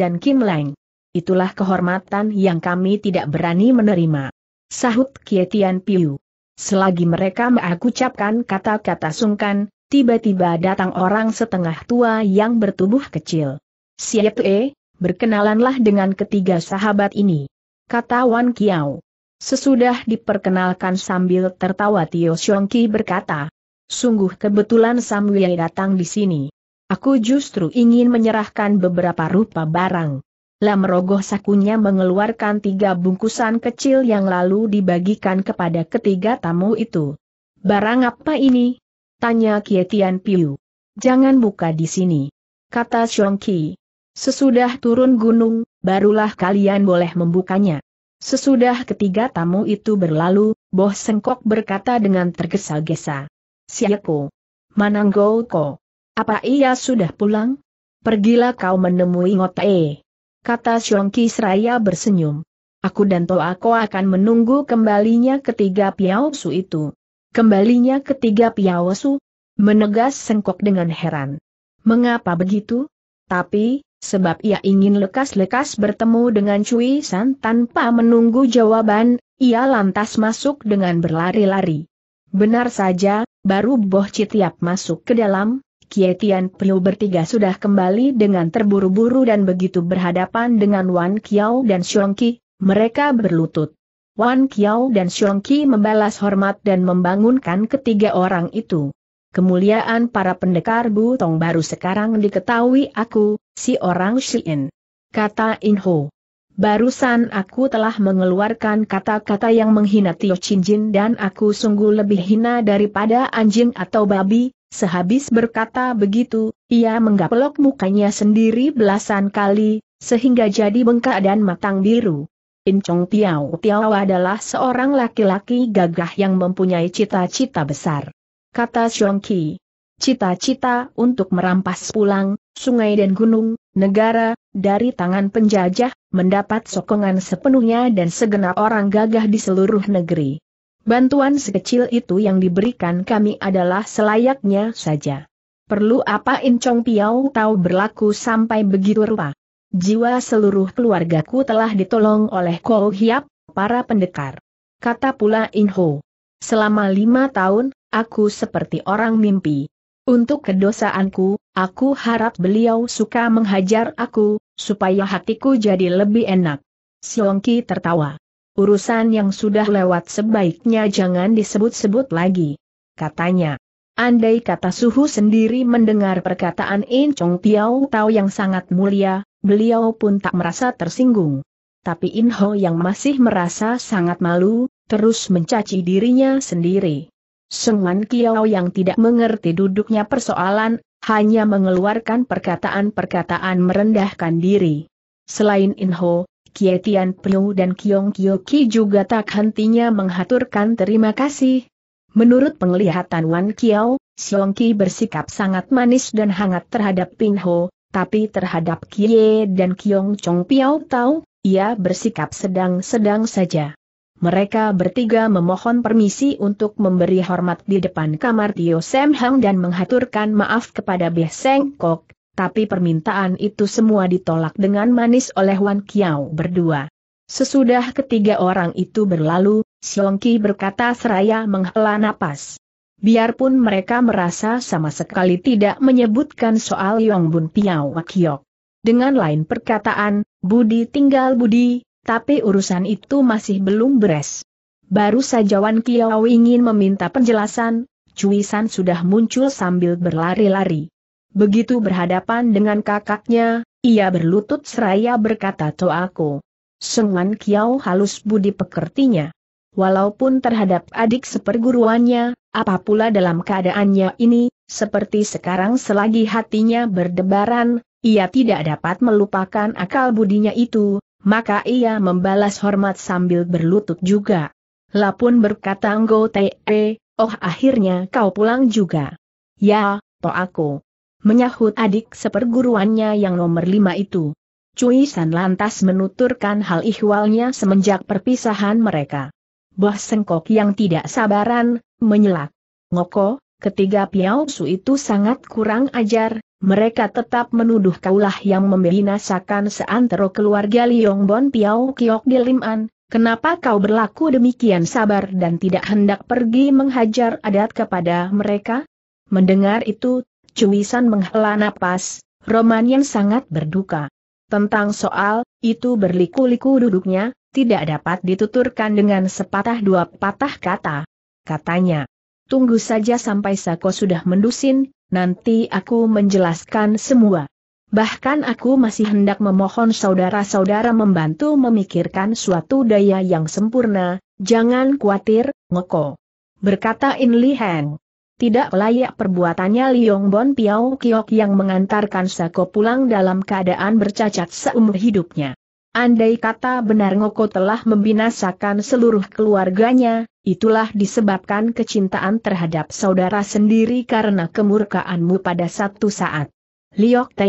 dan Kim Leng. Itulah kehormatan yang kami tidak berani menerima. Sahut Tian Piu. Selagi mereka mengucapkan kata-kata sungkan, tiba-tiba datang orang setengah tua yang bertubuh kecil. Siap E, berkenalanlah dengan ketiga sahabat ini. Kata Wan Kiao. Sesudah diperkenalkan sambil tertawa Tio Xiongki berkata, sungguh kebetulan Samuel datang di sini. Aku justru ingin menyerahkan beberapa rupa barang. Lam rogoh sakunya mengeluarkan tiga bungkusan kecil yang lalu dibagikan kepada ketiga tamu itu. Barang apa ini? Tanya Kietian Piu. Jangan buka di sini. Kata Xiong Sesudah turun gunung, barulah kalian boleh membukanya. Sesudah ketiga tamu itu berlalu, Boh Sengkok berkata dengan tergesa-gesa. Siapku. Mananggo ko. Apa ia sudah pulang? Pergilah kau menemui Ngote. Kata Xiongki Seraya bersenyum. Aku dan Toako akan menunggu kembalinya ketiga Piaosu itu. Kembalinya ketiga Piaosu? Menegas Sengkok dengan heran. Mengapa begitu? Tapi, sebab ia ingin lekas-lekas bertemu dengan Cui San tanpa menunggu jawaban, ia lantas masuk dengan berlari-lari. Benar saja, Baru Boh Citiap masuk ke dalam, Kietian Piu bertiga sudah kembali dengan terburu-buru dan begitu berhadapan dengan Wan Kiao dan Qi, mereka berlutut. Wan Kiao dan Qi membalas hormat dan membangunkan ketiga orang itu. Kemuliaan para pendekar Butong baru sekarang diketahui aku, si orang Shien. Kata Inho. Barusan aku telah mengeluarkan kata-kata yang menghina Tio Cinjin dan aku sungguh lebih hina daripada anjing atau babi, sehabis berkata begitu, ia menggaplok mukanya sendiri belasan kali, sehingga jadi bengkak dan matang biru. Chong Piao Piao adalah seorang laki-laki gagah yang mempunyai cita-cita besar. Kata Xiong Qi. Cita-cita untuk merampas pulang, sungai dan gunung, negara, dari tangan penjajah, mendapat sokongan sepenuhnya dan segenap orang gagah di seluruh negeri. Bantuan sekecil itu yang diberikan kami adalah selayaknya saja. Perlu apa Incong Piau tahu berlaku sampai begitu rupa. Jiwa seluruh keluargaku telah ditolong oleh Kou Hiap, para pendekar. Kata pula Inho. Selama lima tahun, aku seperti orang mimpi. Untuk kedosaanku, aku harap beliau suka menghajar aku, supaya hatiku jadi lebih enak. Siongki tertawa. Urusan yang sudah lewat sebaiknya jangan disebut-sebut lagi. Katanya. Andai kata Suhu sendiri mendengar perkataan In Chong Tiao Tao yang sangat mulia, beliau pun tak merasa tersinggung. Tapi In Ho yang masih merasa sangat malu, terus mencaci dirinya sendiri. Sengan Kiao yang tidak mengerti duduknya persoalan, hanya mengeluarkan perkataan-perkataan merendahkan diri. Selain Inho, Kietian Piu dan Kiong Kyoki juga tak hentinya menghaturkan terima kasih. Menurut penglihatan Wan Kiao, Siong Ki bersikap sangat manis dan hangat terhadap Pinho, tapi terhadap Kie dan Kiong Chong Piao Tau, ia bersikap sedang-sedang saja mereka bertiga memohon permisi untuk memberi hormat di depan kamar Tio Sam Hang dan menghaturkan maaf kepada Beh Seng Kok, tapi permintaan itu semua ditolak dengan manis oleh Wan Kiao berdua. Sesudah ketiga orang itu berlalu, Xiong Ki berkata seraya menghela napas. Biarpun mereka merasa sama sekali tidak menyebutkan soal Yong Bun Piao Kiok. Dengan lain perkataan, Budi tinggal Budi, tapi urusan itu masih belum beres. Baru saja Wan Kiao ingin meminta penjelasan, Cui San sudah muncul sambil berlari-lari. Begitu berhadapan dengan kakaknya, ia berlutut seraya berkata Seng Sengan Kiao halus budi pekertinya. Walaupun terhadap adik seperguruannya, apapula dalam keadaannya ini, seperti sekarang selagi hatinya berdebaran, ia tidak dapat melupakan akal budinya itu, maka ia membalas hormat sambil berlutut juga. Lapun berkata Nggo Te, eh, oh akhirnya kau pulang juga. Ya, po aku. Menyahut adik seperguruannya yang nomor lima itu. Cui San lantas menuturkan hal ihwalnya semenjak perpisahan mereka. Bah Sengkok yang tidak sabaran, menyelak. Ngoko, Ketiga Piao Su itu sangat kurang ajar, mereka tetap menuduh kaulah yang membinasakan seantero keluarga Liongbon Piao Kiok di Liman, Kenapa kau berlaku demikian sabar dan tidak hendak pergi menghajar adat kepada mereka? Mendengar itu, Cuisan menghela napas, Roman yang sangat berduka. Tentang soal, itu berliku-liku duduknya, tidak dapat dituturkan dengan sepatah dua patah kata. Katanya, tunggu saja sampai Sako sudah mendusin, nanti aku menjelaskan semua. Bahkan aku masih hendak memohon saudara-saudara membantu memikirkan suatu daya yang sempurna, jangan khawatir, ngoko. Berkata In Li Heng. Tidak layak perbuatannya Liong Bon Piao Kiok yang mengantarkan Sako pulang dalam keadaan bercacat seumur hidupnya. Andai kata benar Ngoko telah membinasakan seluruh keluarganya, Itulah disebabkan kecintaan terhadap saudara sendiri karena kemurkaanmu pada satu saat. Liok Te,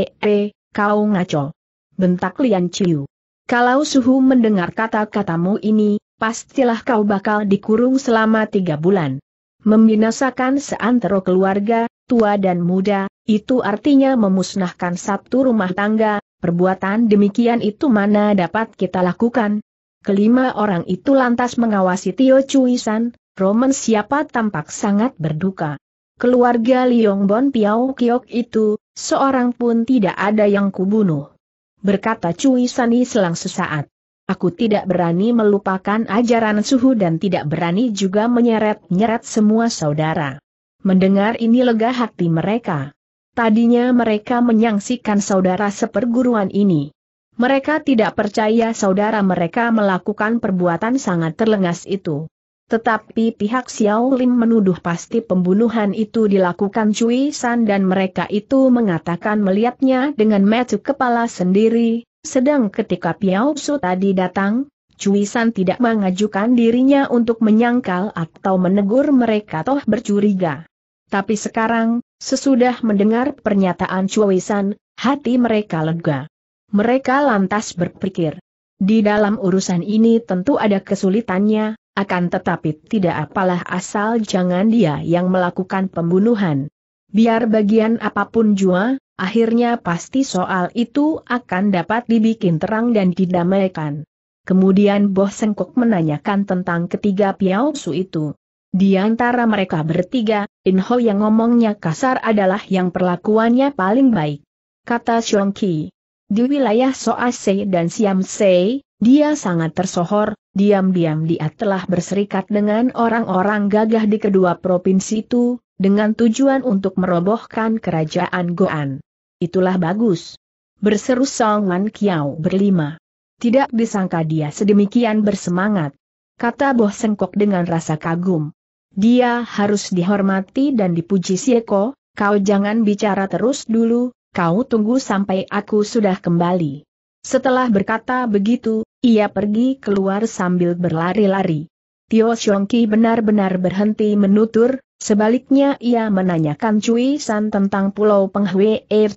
kau ngaco. Bentak Lian Chiu. Kalau Suhu mendengar kata-katamu ini, pastilah kau bakal dikurung selama tiga bulan. Membinasakan seantero keluarga, tua dan muda, itu artinya memusnahkan satu rumah tangga, perbuatan demikian itu mana dapat kita lakukan, Kelima orang itu lantas mengawasi Tio Cuisan, Roman siapa tampak sangat berduka. Keluarga Bon Piao Kiok itu, seorang pun tidak ada yang kubunuh. Berkata Cuisani selang sesaat. Aku tidak berani melupakan ajaran suhu dan tidak berani juga menyeret-nyeret semua saudara. Mendengar ini lega hati mereka. Tadinya mereka menyangsikan saudara seperguruan ini. Mereka tidak percaya saudara mereka melakukan perbuatan sangat terlengas itu. Tetapi pihak Xiao Lim menuduh pasti pembunuhan itu dilakukan Cui San dan mereka itu mengatakan melihatnya dengan mata kepala sendiri, sedang ketika Piao Su tadi datang, Cui San tidak mengajukan dirinya untuk menyangkal atau menegur mereka toh bercuriga. Tapi sekarang, sesudah mendengar pernyataan Cui San, hati mereka lega. Mereka lantas berpikir, di dalam urusan ini tentu ada kesulitannya, akan tetapi tidak apalah asal jangan dia yang melakukan pembunuhan. Biar bagian apapun jua, akhirnya pasti soal itu akan dapat dibikin terang dan didamaikan. Kemudian Boh Sengkok menanyakan tentang ketiga Piao Su itu. Di antara mereka bertiga, Inho yang ngomongnya kasar adalah yang perlakuannya paling baik. Kata Xiong Ki. Di wilayah Soase dan Siamsei, dia sangat tersohor, diam-diam dia telah berserikat dengan orang-orang gagah di kedua provinsi itu, dengan tujuan untuk merobohkan kerajaan Goan. Itulah bagus. Berseru Song Man Kiao berlima. Tidak disangka dia sedemikian bersemangat. Kata Boh Sengkok dengan rasa kagum. Dia harus dihormati dan dipuji Sieko, kau jangan bicara terus dulu, kau tunggu sampai aku sudah kembali. Setelah berkata begitu, ia pergi keluar sambil berlari-lari. Tio Xiongki benar-benar berhenti menutur, sebaliknya ia menanyakan Cui San tentang pulau Penghwe Air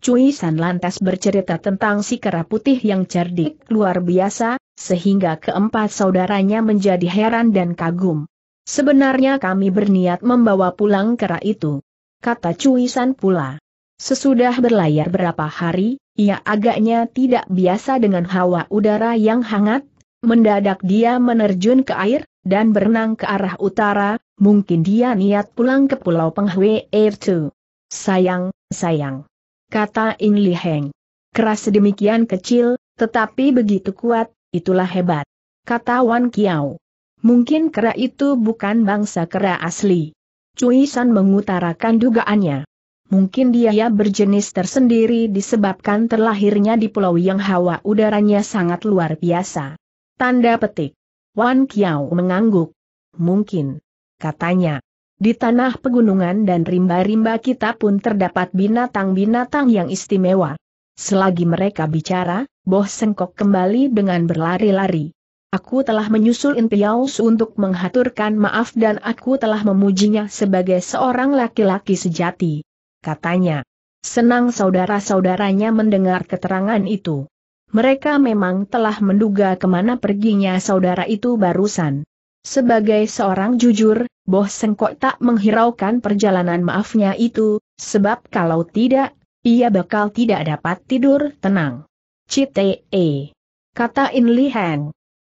Cui San lantas bercerita tentang si kera putih yang cerdik luar biasa, sehingga keempat saudaranya menjadi heran dan kagum. Sebenarnya kami berniat membawa pulang kera itu. Kata Cui San pula. Sesudah berlayar berapa hari, ia agaknya tidak biasa dengan hawa udara yang hangat, mendadak dia menerjun ke air, dan berenang ke arah utara, mungkin dia niat pulang ke pulau Penghwe Ertu. Sayang, sayang. Kata In Li Heng. Keras sedemikian kecil, tetapi begitu kuat, itulah hebat. Kata Wan Kiao. Mungkin kera itu bukan bangsa kera asli. Cui San mengutarakan dugaannya mungkin dia berjenis tersendiri disebabkan terlahirnya di pulau yang hawa udaranya sangat luar biasa. Tanda petik. Wan Kiao mengangguk. Mungkin. Katanya. Di tanah pegunungan dan rimba-rimba kita pun terdapat binatang-binatang yang istimewa. Selagi mereka bicara, Boh Sengkok kembali dengan berlari-lari. Aku telah menyusul In untuk menghaturkan maaf dan aku telah memujinya sebagai seorang laki-laki sejati katanya. Senang saudara-saudaranya mendengar keterangan itu. Mereka memang telah menduga kemana perginya saudara itu barusan. Sebagai seorang jujur, Boh Sengkok tak menghiraukan perjalanan maafnya itu, sebab kalau tidak, ia bakal tidak dapat tidur tenang. Cite, e. kata In Li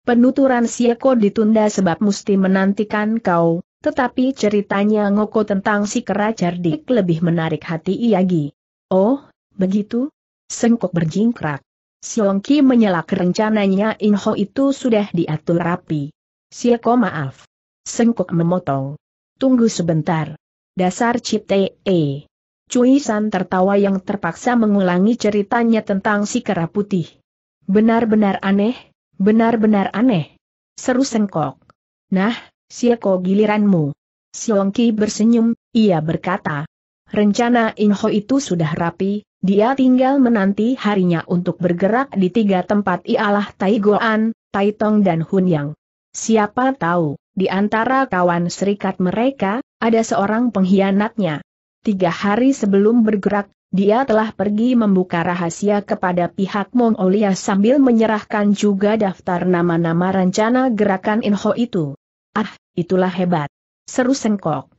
Penuturan Sieko ditunda sebab mesti menantikan kau, tetapi ceritanya Ngoko tentang si kera cerdik lebih menarik hati Iyagi. Oh, begitu? Sengkok berjingkrak. Siongki menyelak rencananya Inho itu sudah diatur rapi. Sieko maaf. Sengkok memotong. Tunggu sebentar. Dasar Cipte. E. Cui San tertawa yang terpaksa mengulangi ceritanya tentang si kera putih. Benar-benar aneh, benar-benar aneh. Seru Sengkok. Nah, Siako giliranmu. Siongki bersenyum, ia berkata. Rencana Inho itu sudah rapi, dia tinggal menanti harinya untuk bergerak di tiga tempat ialah Taigoan, Taitong dan Hunyang. Siapa tahu, di antara kawan serikat mereka, ada seorang pengkhianatnya. Tiga hari sebelum bergerak, dia telah pergi membuka rahasia kepada pihak Mongolia sambil menyerahkan juga daftar nama-nama rencana gerakan Inho itu. Ah, itulah hebat. Seru sengkok.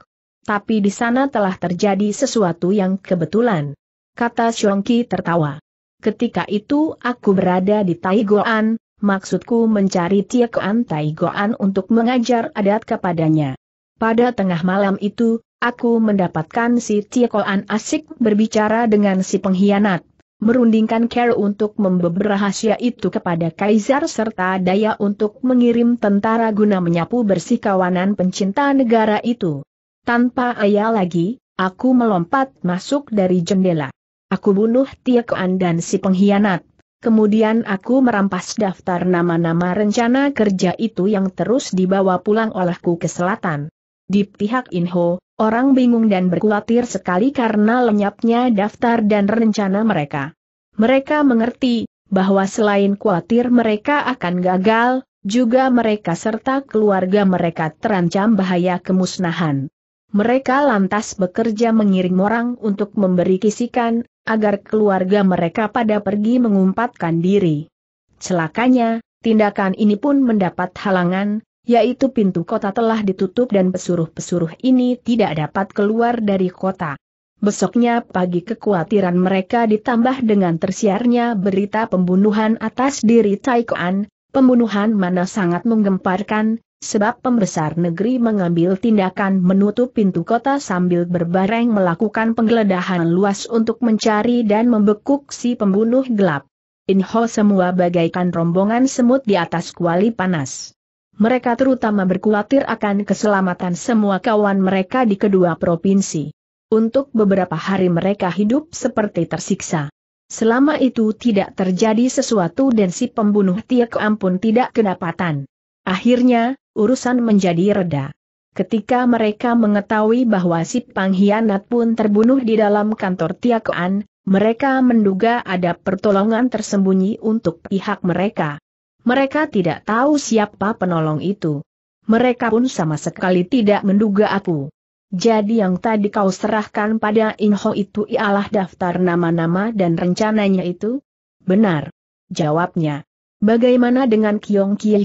Tapi di sana telah terjadi sesuatu yang kebetulan. Kata Xiongki tertawa. Ketika itu aku berada di Taigoan, maksudku mencari Tiekoan Taigoan untuk mengajar adat kepadanya. Pada tengah malam itu, aku mendapatkan si Tiekoan asik berbicara dengan si pengkhianat merundingkan care untuk membeber rahasia itu kepada Kaisar serta daya untuk mengirim tentara guna menyapu bersih kawanan pencinta negara itu. Tanpa ayah lagi, aku melompat masuk dari jendela. Aku bunuh Tiakoan dan si pengkhianat. Kemudian aku merampas daftar nama-nama rencana kerja itu yang terus dibawa pulang olehku ke selatan. Di pihak Inho, orang bingung dan berkhawatir sekali karena lenyapnya daftar dan rencana mereka. Mereka mengerti bahwa selain khawatir mereka akan gagal, juga mereka serta keluarga mereka terancam bahaya kemusnahan. Mereka lantas bekerja mengirim orang untuk memberi kisikan, agar keluarga mereka pada pergi mengumpatkan diri. Celakanya, tindakan ini pun mendapat halangan, yaitu pintu kota telah ditutup dan pesuruh-pesuruh ini tidak dapat keluar dari kota. Besoknya pagi kekhawatiran mereka ditambah dengan tersiarnya berita pembunuhan atas diri Taikoan, pembunuhan mana sangat menggemparkan, sebab pembesar negeri mengambil tindakan menutup pintu kota sambil berbareng melakukan penggeledahan luas untuk mencari dan membekuk si pembunuh gelap. Inho semua bagaikan rombongan semut di atas kuali panas mereka terutama berkhawatir akan keselamatan semua kawan mereka di kedua provinsi. Untuk beberapa hari mereka hidup seperti tersiksa. Selama itu tidak terjadi sesuatu dan si pembunuh Tiek ampun tidak kedapatan. Akhirnya, urusan menjadi reda. Ketika mereka mengetahui bahwa si pengkhianat pun terbunuh di dalam kantor Tiakuan, mereka menduga ada pertolongan tersembunyi untuk pihak mereka. Mereka tidak tahu siapa penolong itu. Mereka pun sama sekali tidak menduga aku. Jadi yang tadi kau serahkan pada Inho itu ialah daftar nama-nama dan rencananya itu? Benar. Jawabnya. Bagaimana dengan Kiong Ki?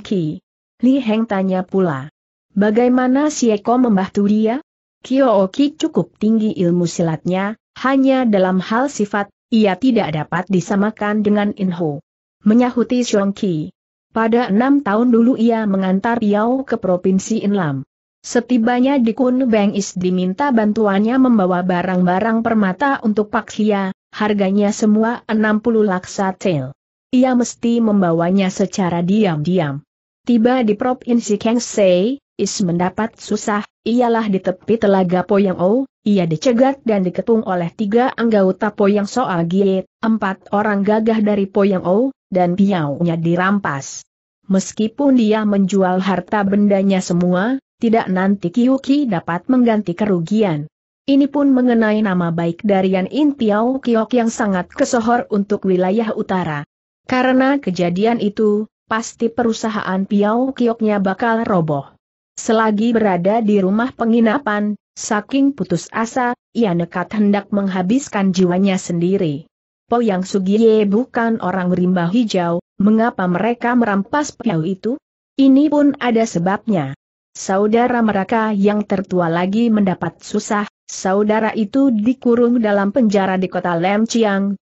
Li Heng tanya pula. Bagaimana si Eko membantu dia? Kiyooki cukup tinggi ilmu silatnya, hanya dalam hal sifat, ia tidak dapat disamakan dengan Inho. Menyahuti Xiongqi. Pada enam tahun dulu ia mengantar Riau ke Provinsi Inlam. Setibanya di Kunbeng Is diminta bantuannya membawa barang-barang permata untuk Pak Hia, harganya semua 60 laksa tel. Ia mesti membawanya secara diam-diam. Tiba di Provinsi Kengsei, Is mendapat susah, ialah di tepi telaga Poyang O, ia dicegat dan diketung oleh tiga anggota Poyang Soa Giet, empat orang gagah dari Poyang O dan piaunya dirampas. Meskipun dia menjual harta bendanya semua, tidak nanti Kiyuki dapat mengganti kerugian. Ini pun mengenai nama baik Darian In Piao Kiok yang sangat kesohor untuk wilayah utara. Karena kejadian itu, pasti perusahaan Piao Kioknya bakal roboh. Selagi berada di rumah penginapan, saking putus asa, ia nekat hendak menghabiskan jiwanya sendiri. Poyang Sugiye bukan orang rimba hijau, mengapa mereka merampas Piau itu? Ini pun ada sebabnya. Saudara mereka yang tertua lagi mendapat susah, saudara itu dikurung dalam penjara di kota Lem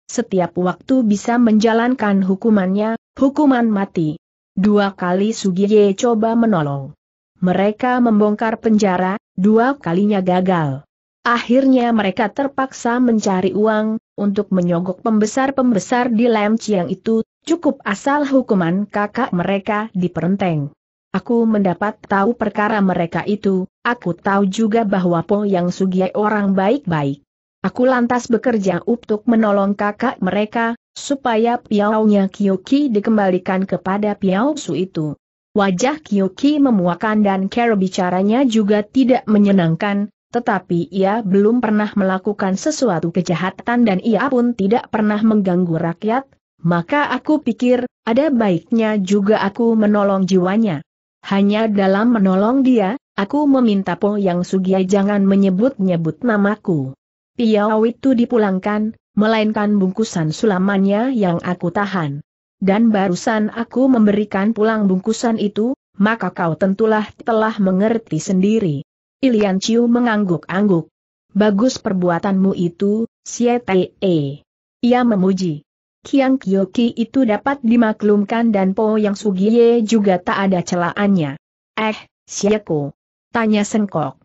setiap waktu bisa menjalankan hukumannya, hukuman mati. Dua kali Sugiye coba menolong. Mereka membongkar penjara, dua kalinya gagal. Akhirnya mereka terpaksa mencari uang, untuk menyogok pembesar-pembesar di Lam Chiang itu, cukup asal hukuman kakak mereka di Perenteng. Aku mendapat tahu perkara mereka itu, aku tahu juga bahwa Po Yang Sugie orang baik-baik. Aku lantas bekerja untuk menolong kakak mereka, supaya piaunya Kyoki dikembalikan kepada Piau Su itu. Wajah Kyoki memuakan dan cara bicaranya juga tidak menyenangkan, tetapi ia belum pernah melakukan sesuatu kejahatan dan ia pun tidak pernah mengganggu rakyat, maka aku pikir, ada baiknya juga aku menolong jiwanya. Hanya dalam menolong dia, aku meminta Po Yang Sugia jangan menyebut-nyebut namaku. Piau itu dipulangkan, melainkan bungkusan sulamannya yang aku tahan. Dan barusan aku memberikan pulang bungkusan itu, maka kau tentulah telah mengerti sendiri. Ilian Chiu mengangguk-angguk. Bagus perbuatanmu itu, Siete. Ia memuji. Kiang Kyoki itu dapat dimaklumkan dan Po Yang Sugiye juga tak ada celaannya. Eh, Sieko? Tanya Sengkok.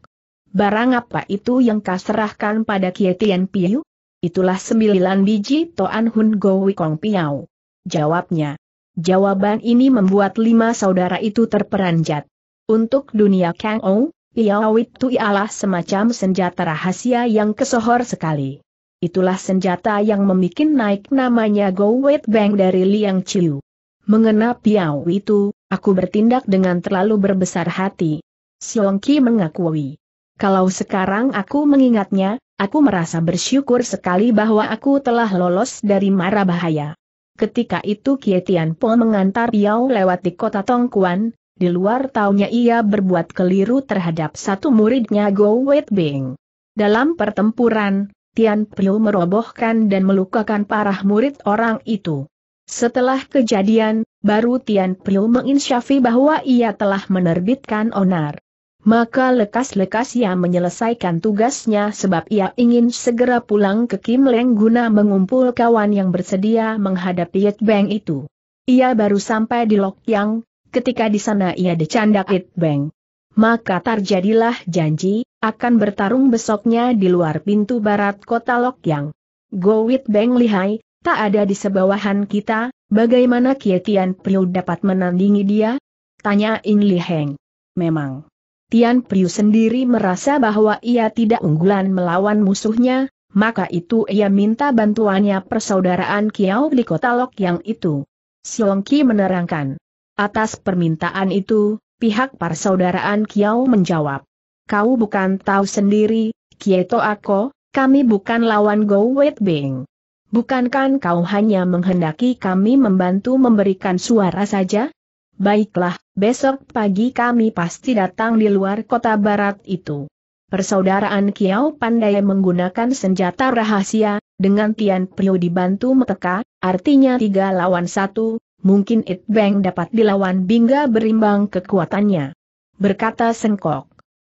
Barang apa itu yang kau serahkan pada Kietian Piu? Itulah sembilan biji Toan Hun Go Wikong Piau. Jawabnya. Jawaban ini membuat lima saudara itu terperanjat. Untuk dunia Kang Ou, Piawit itu ialah semacam senjata rahasia yang kesohor sekali. Itulah senjata yang memikin naik namanya Go Wet Bang dari Liang Chiu. Mengenai Piau itu, aku bertindak dengan terlalu berbesar hati. Siong Ki mengakui. Kalau sekarang aku mengingatnya, aku merasa bersyukur sekali bahwa aku telah lolos dari mara bahaya. Ketika itu Kietian Po mengantar Piau lewat di kota Tongkuan, di luar taunya ia berbuat keliru terhadap satu muridnya Go Wet Bing. Dalam pertempuran, Tian Piu merobohkan dan melukakan parah murid orang itu. Setelah kejadian, baru Tian Piu menginsyafi bahwa ia telah menerbitkan onar. Maka lekas-lekas ia menyelesaikan tugasnya sebab ia ingin segera pulang ke Kim Leng guna mengumpul kawan yang bersedia menghadapi Yat Bang itu. Ia baru sampai di Lok Yang, ketika di sana ia dicandak It Beng. Maka terjadilah janji, akan bertarung besoknya di luar pintu barat kota Lokyang. Go It Bang lihai, tak ada di sebawahan kita, bagaimana Tian Priu dapat menandingi dia? Tanya In Li Heng. Memang. Tian Priu sendiri merasa bahwa ia tidak unggulan melawan musuhnya, maka itu ia minta bantuannya persaudaraan Kiao di kota Lok yang itu. Siong Ki menerangkan. Atas permintaan itu, pihak persaudaraan Kiau menjawab. Kau bukan tahu sendiri, Kieto Ako, kami bukan lawan Go Wet Bing. Bukankan kau hanya menghendaki kami membantu memberikan suara saja? Baiklah, besok pagi kami pasti datang di luar kota barat itu. Persaudaraan Kiau pandai menggunakan senjata rahasia, dengan Tian Pio dibantu meteka, artinya tiga lawan satu, mungkin It Bang dapat dilawan Bingga berimbang kekuatannya. Berkata Sengkok.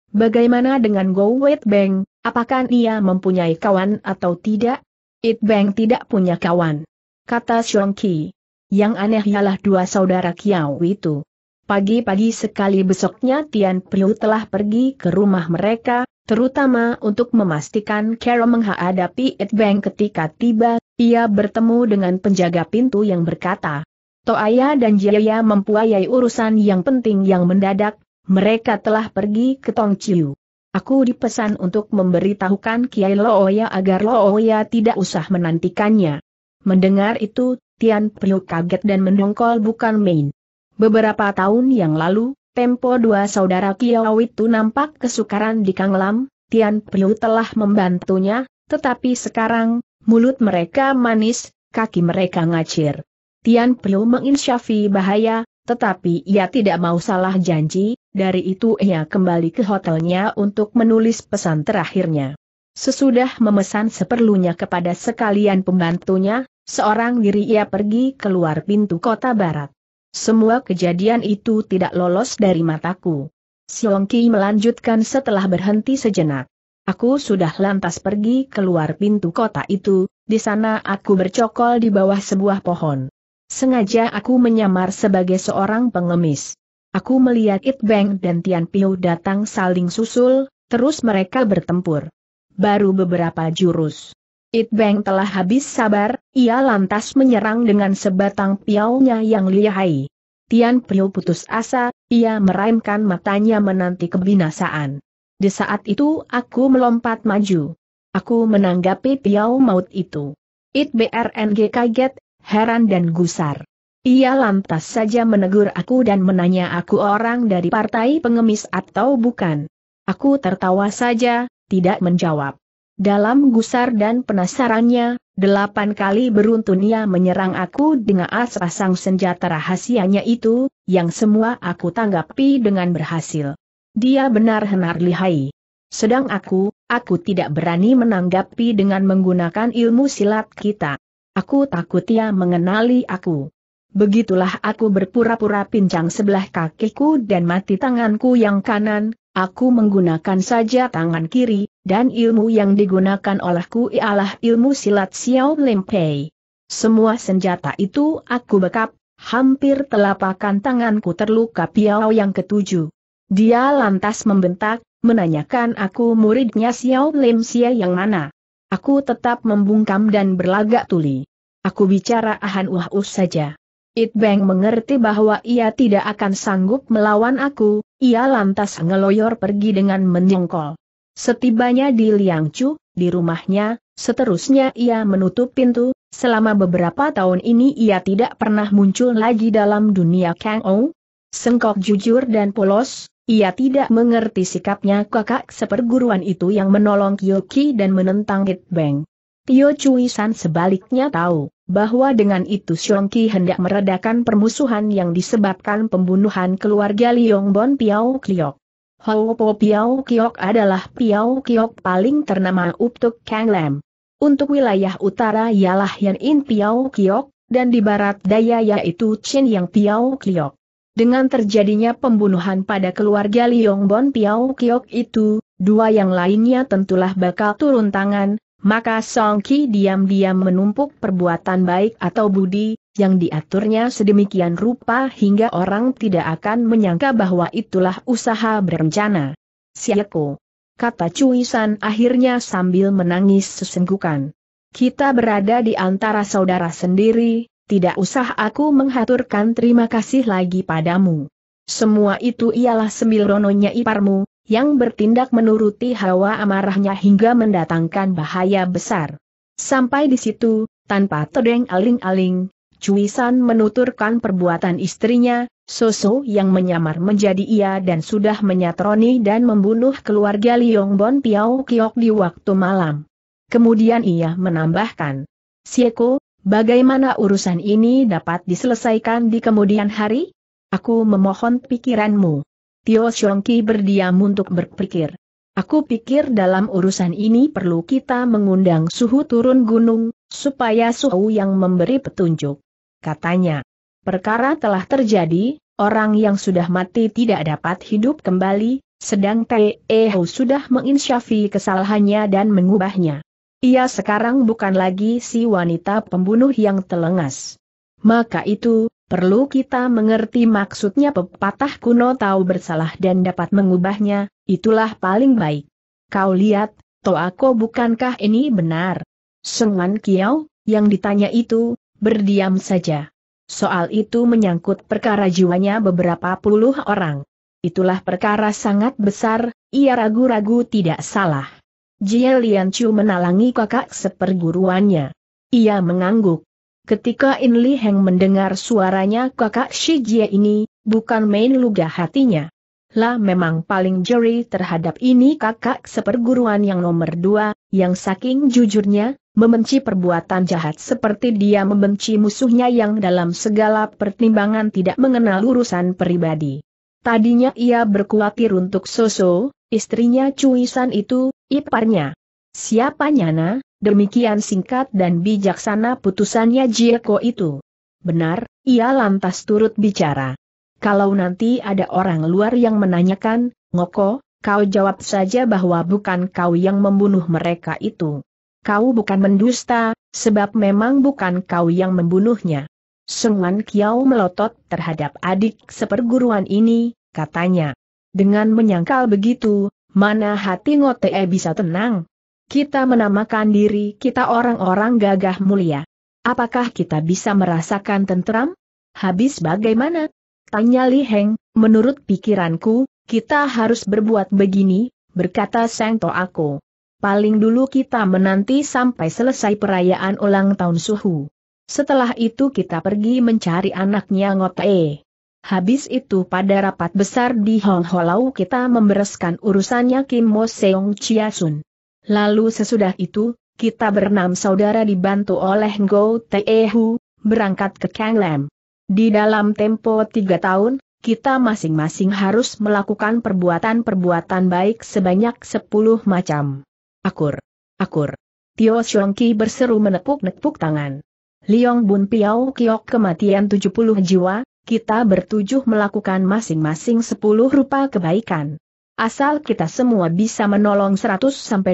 Bagaimana dengan Go Wait Bang, apakah ia mempunyai kawan atau tidak? It Bang tidak punya kawan. Kata Xiong Qi. Yang aneh ialah dua saudara Kiao itu. Pagi-pagi sekali besoknya Tian Priu telah pergi ke rumah mereka, terutama untuk memastikan Carol menghadapi It Bang ketika tiba, ia bertemu dengan penjaga pintu yang berkata, Toaya dan Jaya mempunyai urusan yang penting yang mendadak, mereka telah pergi ke Tongciu. Aku dipesan untuk memberitahukan Kiai Looya agar Looya tidak usah menantikannya. Mendengar itu, Tian Priu kaget dan mendongkol bukan main. Beberapa tahun yang lalu, tempo dua saudara Kiau itu nampak kesukaran di Kanglam, Tian Priu telah membantunya, tetapi sekarang, mulut mereka manis, kaki mereka ngacir. Tian Piu menginsyafi bahaya, tetapi ia tidak mau salah janji, dari itu ia kembali ke hotelnya untuk menulis pesan terakhirnya. Sesudah memesan seperlunya kepada sekalian pembantunya, seorang diri ia pergi keluar pintu kota barat. Semua kejadian itu tidak lolos dari mataku. Ki melanjutkan setelah berhenti sejenak. Aku sudah lantas pergi keluar pintu kota itu, di sana aku bercokol di bawah sebuah pohon. Sengaja aku menyamar sebagai seorang pengemis. Aku melihat It Bang dan Tian Piu datang saling susul, terus mereka bertempur. Baru beberapa jurus. It Bang telah habis sabar, ia lantas menyerang dengan sebatang piaunya yang lihai. Tian Piu putus asa, ia meraimkan matanya menanti kebinasaan. Di saat itu aku melompat maju. Aku menanggapi piau maut itu. It BRNG kaget, heran dan gusar. Ia lantas saja menegur aku dan menanya aku orang dari partai pengemis atau bukan. Aku tertawa saja, tidak menjawab. Dalam gusar dan penasarannya, delapan kali beruntun ia menyerang aku dengan sepasang senjata rahasianya itu, yang semua aku tanggapi dengan berhasil. Dia benar-benar lihai. Sedang aku, aku tidak berani menanggapi dengan menggunakan ilmu silat kita. Aku takut ia mengenali aku. Begitulah aku berpura-pura pincang sebelah kakiku dan mati tanganku yang kanan, aku menggunakan saja tangan kiri, dan ilmu yang digunakan olehku ialah ilmu silat Xiao Limpei. Semua senjata itu aku bekap, hampir telapakan tanganku terluka Piao yang ketujuh. Dia lantas membentak, menanyakan aku muridnya Xiao Lim Xie yang mana. Aku tetap membungkam dan berlagak tuli. Aku bicara ahan Wahus saja. It Bang mengerti bahwa ia tidak akan sanggup melawan aku, ia lantas ngeloyor pergi dengan menyongkol. Setibanya di Liang Chu, di rumahnya, seterusnya ia menutup pintu, selama beberapa tahun ini ia tidak pernah muncul lagi dalam dunia Kang Ou. Sengkok jujur dan polos, ia tidak mengerti sikapnya kakak seperguruan itu yang menolong Kyoki dan menentang Hit Bang. Tio Cui San sebaliknya tahu bahwa dengan itu Ki hendak meredakan permusuhan yang disebabkan pembunuhan keluarga Bon Piao Kliok. Hou Po Piao Kiok adalah Piao Kiok paling ternama untuk Kang Lam. Untuk wilayah utara ialah Yan In Piao Kiok, dan di barat daya yaitu Chin Yang Piao Kiok. Dengan terjadinya pembunuhan pada keluarga Liong Bon Piao Kiok itu, dua yang lainnya tentulah bakal turun tangan, maka Song Ki diam-diam menumpuk perbuatan baik atau budi, yang diaturnya sedemikian rupa hingga orang tidak akan menyangka bahwa itulah usaha berencana. Siako. Kata San akhirnya sambil menangis sesenggukan. Kita berada di antara saudara sendiri, tidak usah aku menghaturkan terima kasih lagi padamu. Semua itu ialah rononya iparmu, yang bertindak menuruti hawa amarahnya hingga mendatangkan bahaya besar. Sampai di situ, tanpa tedeng aling-aling, Cuisan menuturkan perbuatan istrinya, Soso yang menyamar menjadi ia dan sudah menyatroni dan membunuh keluarga Bon Piao Kiok di waktu malam. Kemudian ia menambahkan, Sieko, Bagaimana urusan ini dapat diselesaikan di kemudian hari? Aku memohon pikiranmu. Tio Xiongki berdiam untuk berpikir. Aku pikir dalam urusan ini perlu kita mengundang suhu turun gunung, supaya suhu yang memberi petunjuk. Katanya, perkara telah terjadi, orang yang sudah mati tidak dapat hidup kembali, sedang Teo sudah menginsyafi kesalahannya dan mengubahnya. Ia sekarang bukan lagi si wanita pembunuh yang telengas. Maka itu, perlu kita mengerti maksudnya pepatah kuno tahu bersalah dan dapat mengubahnya, itulah paling baik. Kau lihat, aku bukankah ini benar? Sengan Kiao yang ditanya itu, berdiam saja. Soal itu menyangkut perkara jiwanya beberapa puluh orang. Itulah perkara sangat besar, ia ragu-ragu tidak salah. Jie Lian Chu menalangi kakak seperguruannya. Ia mengangguk. Ketika In Li Heng mendengar suaranya kakak Shi Jie ini, bukan main luga hatinya. Lah memang paling jeri terhadap ini kakak seperguruan yang nomor dua, yang saking jujurnya, membenci perbuatan jahat seperti dia membenci musuhnya yang dalam segala pertimbangan tidak mengenal urusan pribadi. Tadinya ia berkuatir untuk Soso, istrinya Cuisan itu, iparnya. Siapa Nyana, demikian singkat dan bijaksana putusannya Jieko itu. Benar, ia lantas turut bicara. Kalau nanti ada orang luar yang menanyakan, Ngoko, kau jawab saja bahwa bukan kau yang membunuh mereka itu. Kau bukan mendusta, sebab memang bukan kau yang membunuhnya. Sengwan Kiao melotot terhadap adik seperguruan ini, katanya. Dengan menyangkal begitu, Mana hati Ngote eh bisa tenang? Kita menamakan diri kita orang-orang gagah mulia. Apakah kita bisa merasakan tentram? Habis bagaimana? Tanya Li Heng, menurut pikiranku, kita harus berbuat begini, berkata Seng To aku. Paling dulu kita menanti sampai selesai perayaan ulang tahun Suhu. Setelah itu kita pergi mencari anaknya Ngote. Habis itu pada rapat besar di Hong Holau kita membereskan urusannya Kim Mo Seong Chia Sun. Lalu sesudah itu, kita berenam saudara dibantu oleh Go Ngo Hu berangkat ke Kang Lam. Di dalam tempo tiga tahun, kita masing-masing harus melakukan perbuatan-perbuatan baik sebanyak sepuluh macam. Akur. Akur. Tio Ki berseru menepuk-nepuk tangan. Liong Bun Piao Kiok kematian 70 jiwa, kita bertujuh melakukan masing-masing sepuluh rupa kebaikan. Asal kita semua bisa menolong 100-200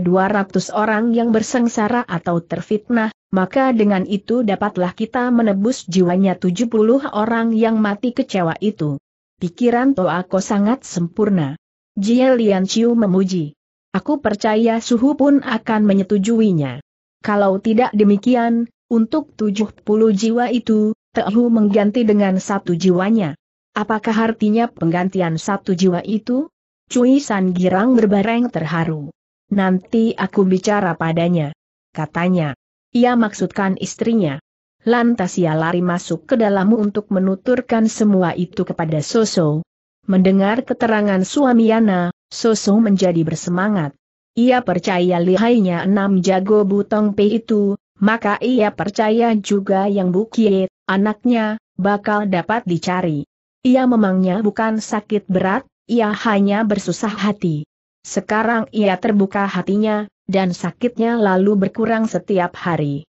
orang yang bersengsara atau terfitnah, maka dengan itu dapatlah kita menebus jiwanya 70 orang yang mati kecewa itu. Pikiran Toa Toako sangat sempurna. Jie Lian Chiu memuji. Aku percaya Suhu pun akan menyetujuinya. Kalau tidak demikian, untuk 70 jiwa itu, Tehu mengganti dengan satu jiwanya. Apakah artinya penggantian satu jiwa itu? Cui San Girang berbareng terharu. Nanti aku bicara padanya. Katanya. Ia maksudkan istrinya. Lantas ia lari masuk ke dalam untuk menuturkan semua itu kepada Soso. Mendengar keterangan suami Yana, Soso menjadi bersemangat. Ia percaya lihainya enam jago butong pe itu, maka ia percaya juga yang bukit anaknya, bakal dapat dicari. Ia memangnya bukan sakit berat, ia hanya bersusah hati. Sekarang ia terbuka hatinya, dan sakitnya lalu berkurang setiap hari.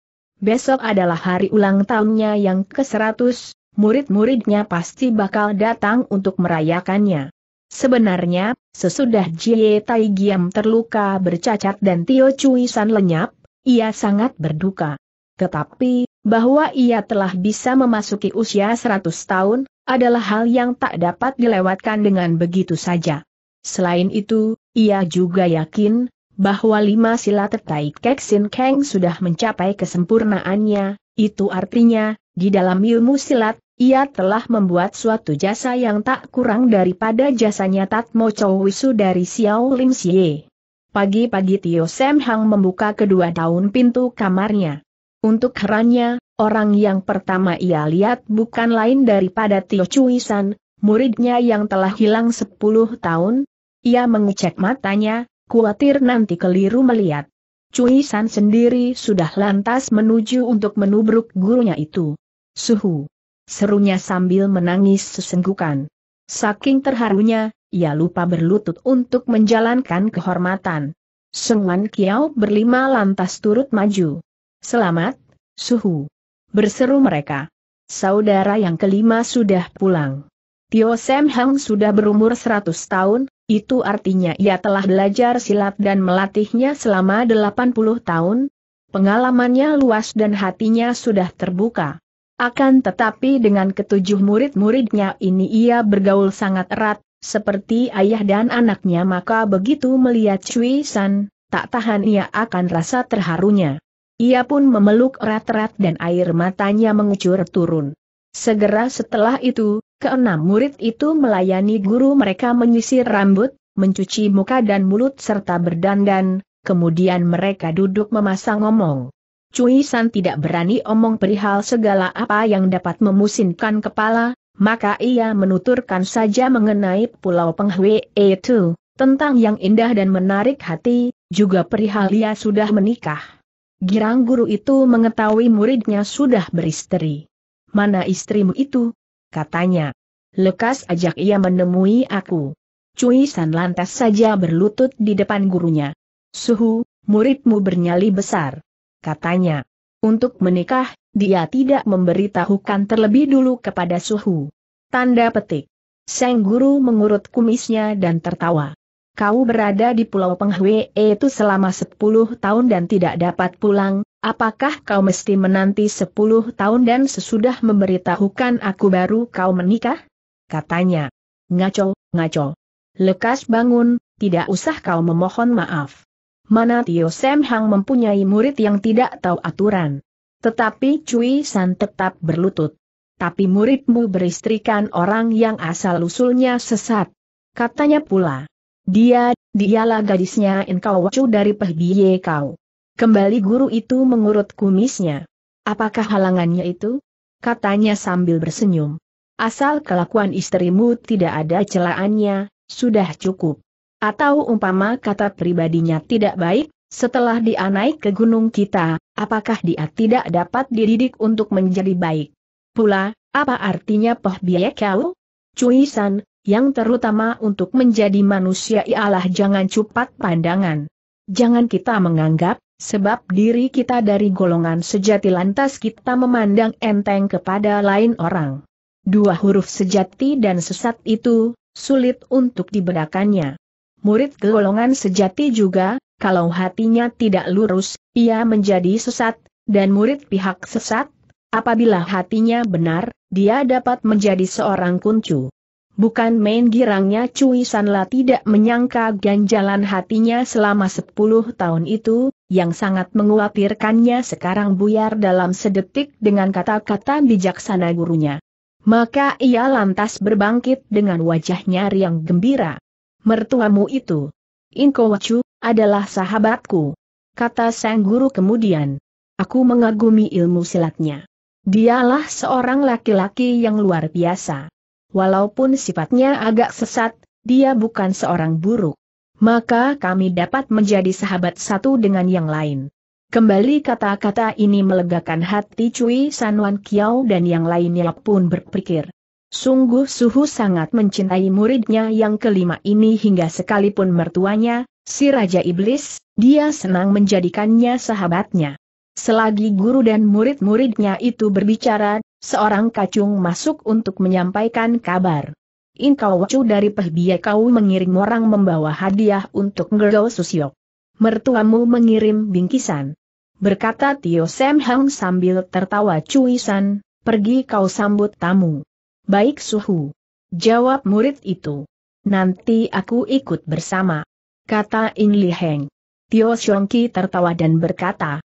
besok adalah hari ulang tahunnya yang ke-100, murid-muridnya pasti bakal datang untuk merayakannya. Sebenarnya, sesudah Jie Tai Giam terluka bercacat dan Tio Cui San lenyap, ia sangat berduka. Tetapi, bahwa ia telah bisa memasuki usia 100 tahun, adalah hal yang tak dapat dilewatkan dengan begitu saja. Selain itu, ia juga yakin, bahwa lima sila terkait Keksin Kang sudah mencapai kesempurnaannya, itu artinya, di dalam ilmu silat, ia telah membuat suatu jasa yang tak kurang daripada jasanya Tatmo Chow Wisu dari Xiao Lim Xie. Pagi-pagi Tio Sam Hang membuka kedua daun pintu kamarnya. Untuk herannya, orang yang pertama ia lihat bukan lain daripada Tio Cui San, muridnya yang telah hilang 10 tahun. Ia mengecek matanya, kuatir nanti keliru melihat. Cui San sendiri sudah lantas menuju untuk menubruk gurunya itu. Suhu! Serunya sambil menangis sesenggukan. Saking terharunya, ia lupa berlutut untuk menjalankan kehormatan. Sengwan Kiao berlima lantas turut maju. Selamat, Suhu! Berseru mereka. Saudara yang kelima sudah pulang. Tio Sam Hang sudah berumur 100 tahun, itu artinya ia telah belajar silat dan melatihnya selama 80 tahun. Pengalamannya luas dan hatinya sudah terbuka. Akan tetapi dengan ketujuh murid-muridnya ini ia bergaul sangat erat, seperti ayah dan anaknya maka begitu melihat Cui San, tak tahan ia akan rasa terharunya. Ia pun memeluk erat-erat dan air matanya mengucur turun. Segera setelah itu, Keenam murid itu melayani guru mereka menyisir rambut, mencuci muka dan mulut serta berdandan, kemudian mereka duduk memasang ngomong. Cui San tidak berani omong perihal segala apa yang dapat memusinkan kepala, maka ia menuturkan saja mengenai pulau Penghwe itu, tentang yang indah dan menarik hati, juga perihal ia sudah menikah. Girang guru itu mengetahui muridnya sudah beristri. Mana istrimu itu? katanya. Lekas ajak ia menemui aku. Cui San lantas saja berlutut di depan gurunya. Suhu, muridmu bernyali besar. Katanya. Untuk menikah, dia tidak memberitahukan terlebih dulu kepada Suhu. Tanda petik. Sang guru mengurut kumisnya dan tertawa. Kau berada di pulau Penghwe itu selama 10 tahun dan tidak dapat pulang, Apakah kau mesti menanti sepuluh tahun dan sesudah memberitahukan aku baru kau menikah? Katanya. Ngaco, ngaco. Lekas bangun, tidak usah kau memohon maaf. Mana Tio Sam Hang mempunyai murid yang tidak tahu aturan. Tetapi Cui San tetap berlutut. Tapi muridmu beristrikan orang yang asal-usulnya sesat. Katanya pula. Dia, dialah gadisnya Engkau Wacu dari Pehbiye Kau. Kembali guru itu mengurut kumisnya. Apakah halangannya itu? Katanya sambil bersenyum. Asal kelakuan istrimu tidak ada celaannya, sudah cukup. Atau umpama kata pribadinya tidak baik, setelah dia naik ke gunung kita, apakah dia tidak dapat dididik untuk menjadi baik? Pula, apa artinya poh biaya kau? Cuisan, yang terutama untuk menjadi manusia ialah jangan cupat pandangan. Jangan kita menganggap Sebab diri kita dari golongan sejati lantas kita memandang enteng kepada lain orang. Dua huruf sejati dan sesat itu, sulit untuk dibedakannya. Murid golongan sejati juga, kalau hatinya tidak lurus, ia menjadi sesat, dan murid pihak sesat, apabila hatinya benar, dia dapat menjadi seorang kuncu. Bukan main girangnya Cui Sanla tidak menyangka ganjalan hatinya selama 10 tahun itu, yang sangat menguatirkannya sekarang buyar dalam sedetik dengan kata-kata bijaksana gurunya. Maka ia lantas berbangkit dengan wajahnya riang gembira. Mertuamu itu, Inko Wacu, adalah sahabatku. Kata sang guru kemudian. Aku mengagumi ilmu silatnya. Dialah seorang laki-laki yang luar biasa. Walaupun sifatnya agak sesat, dia bukan seorang buruk. Maka kami dapat menjadi sahabat satu dengan yang lain. Kembali kata-kata ini melegakan hati Cui Sanwan Kiao dan yang lainnya pun berpikir. Sungguh Suhu sangat mencintai muridnya yang kelima ini hingga sekalipun mertuanya, si Raja Iblis, dia senang menjadikannya sahabatnya. Selagi guru dan murid-muridnya itu berbicara, seorang kacung masuk untuk menyampaikan kabar. Inkau Wacu dari Pehbia kau mengirim orang membawa hadiah untuk Ngerdo Susyok. Mertuamu mengirim bingkisan. Berkata Tio Sam Hang sambil tertawa cuisan, pergi kau sambut tamu. Baik suhu. Jawab murid itu. Nanti aku ikut bersama. Kata In Li Heng. Tio Xiongki tertawa dan berkata,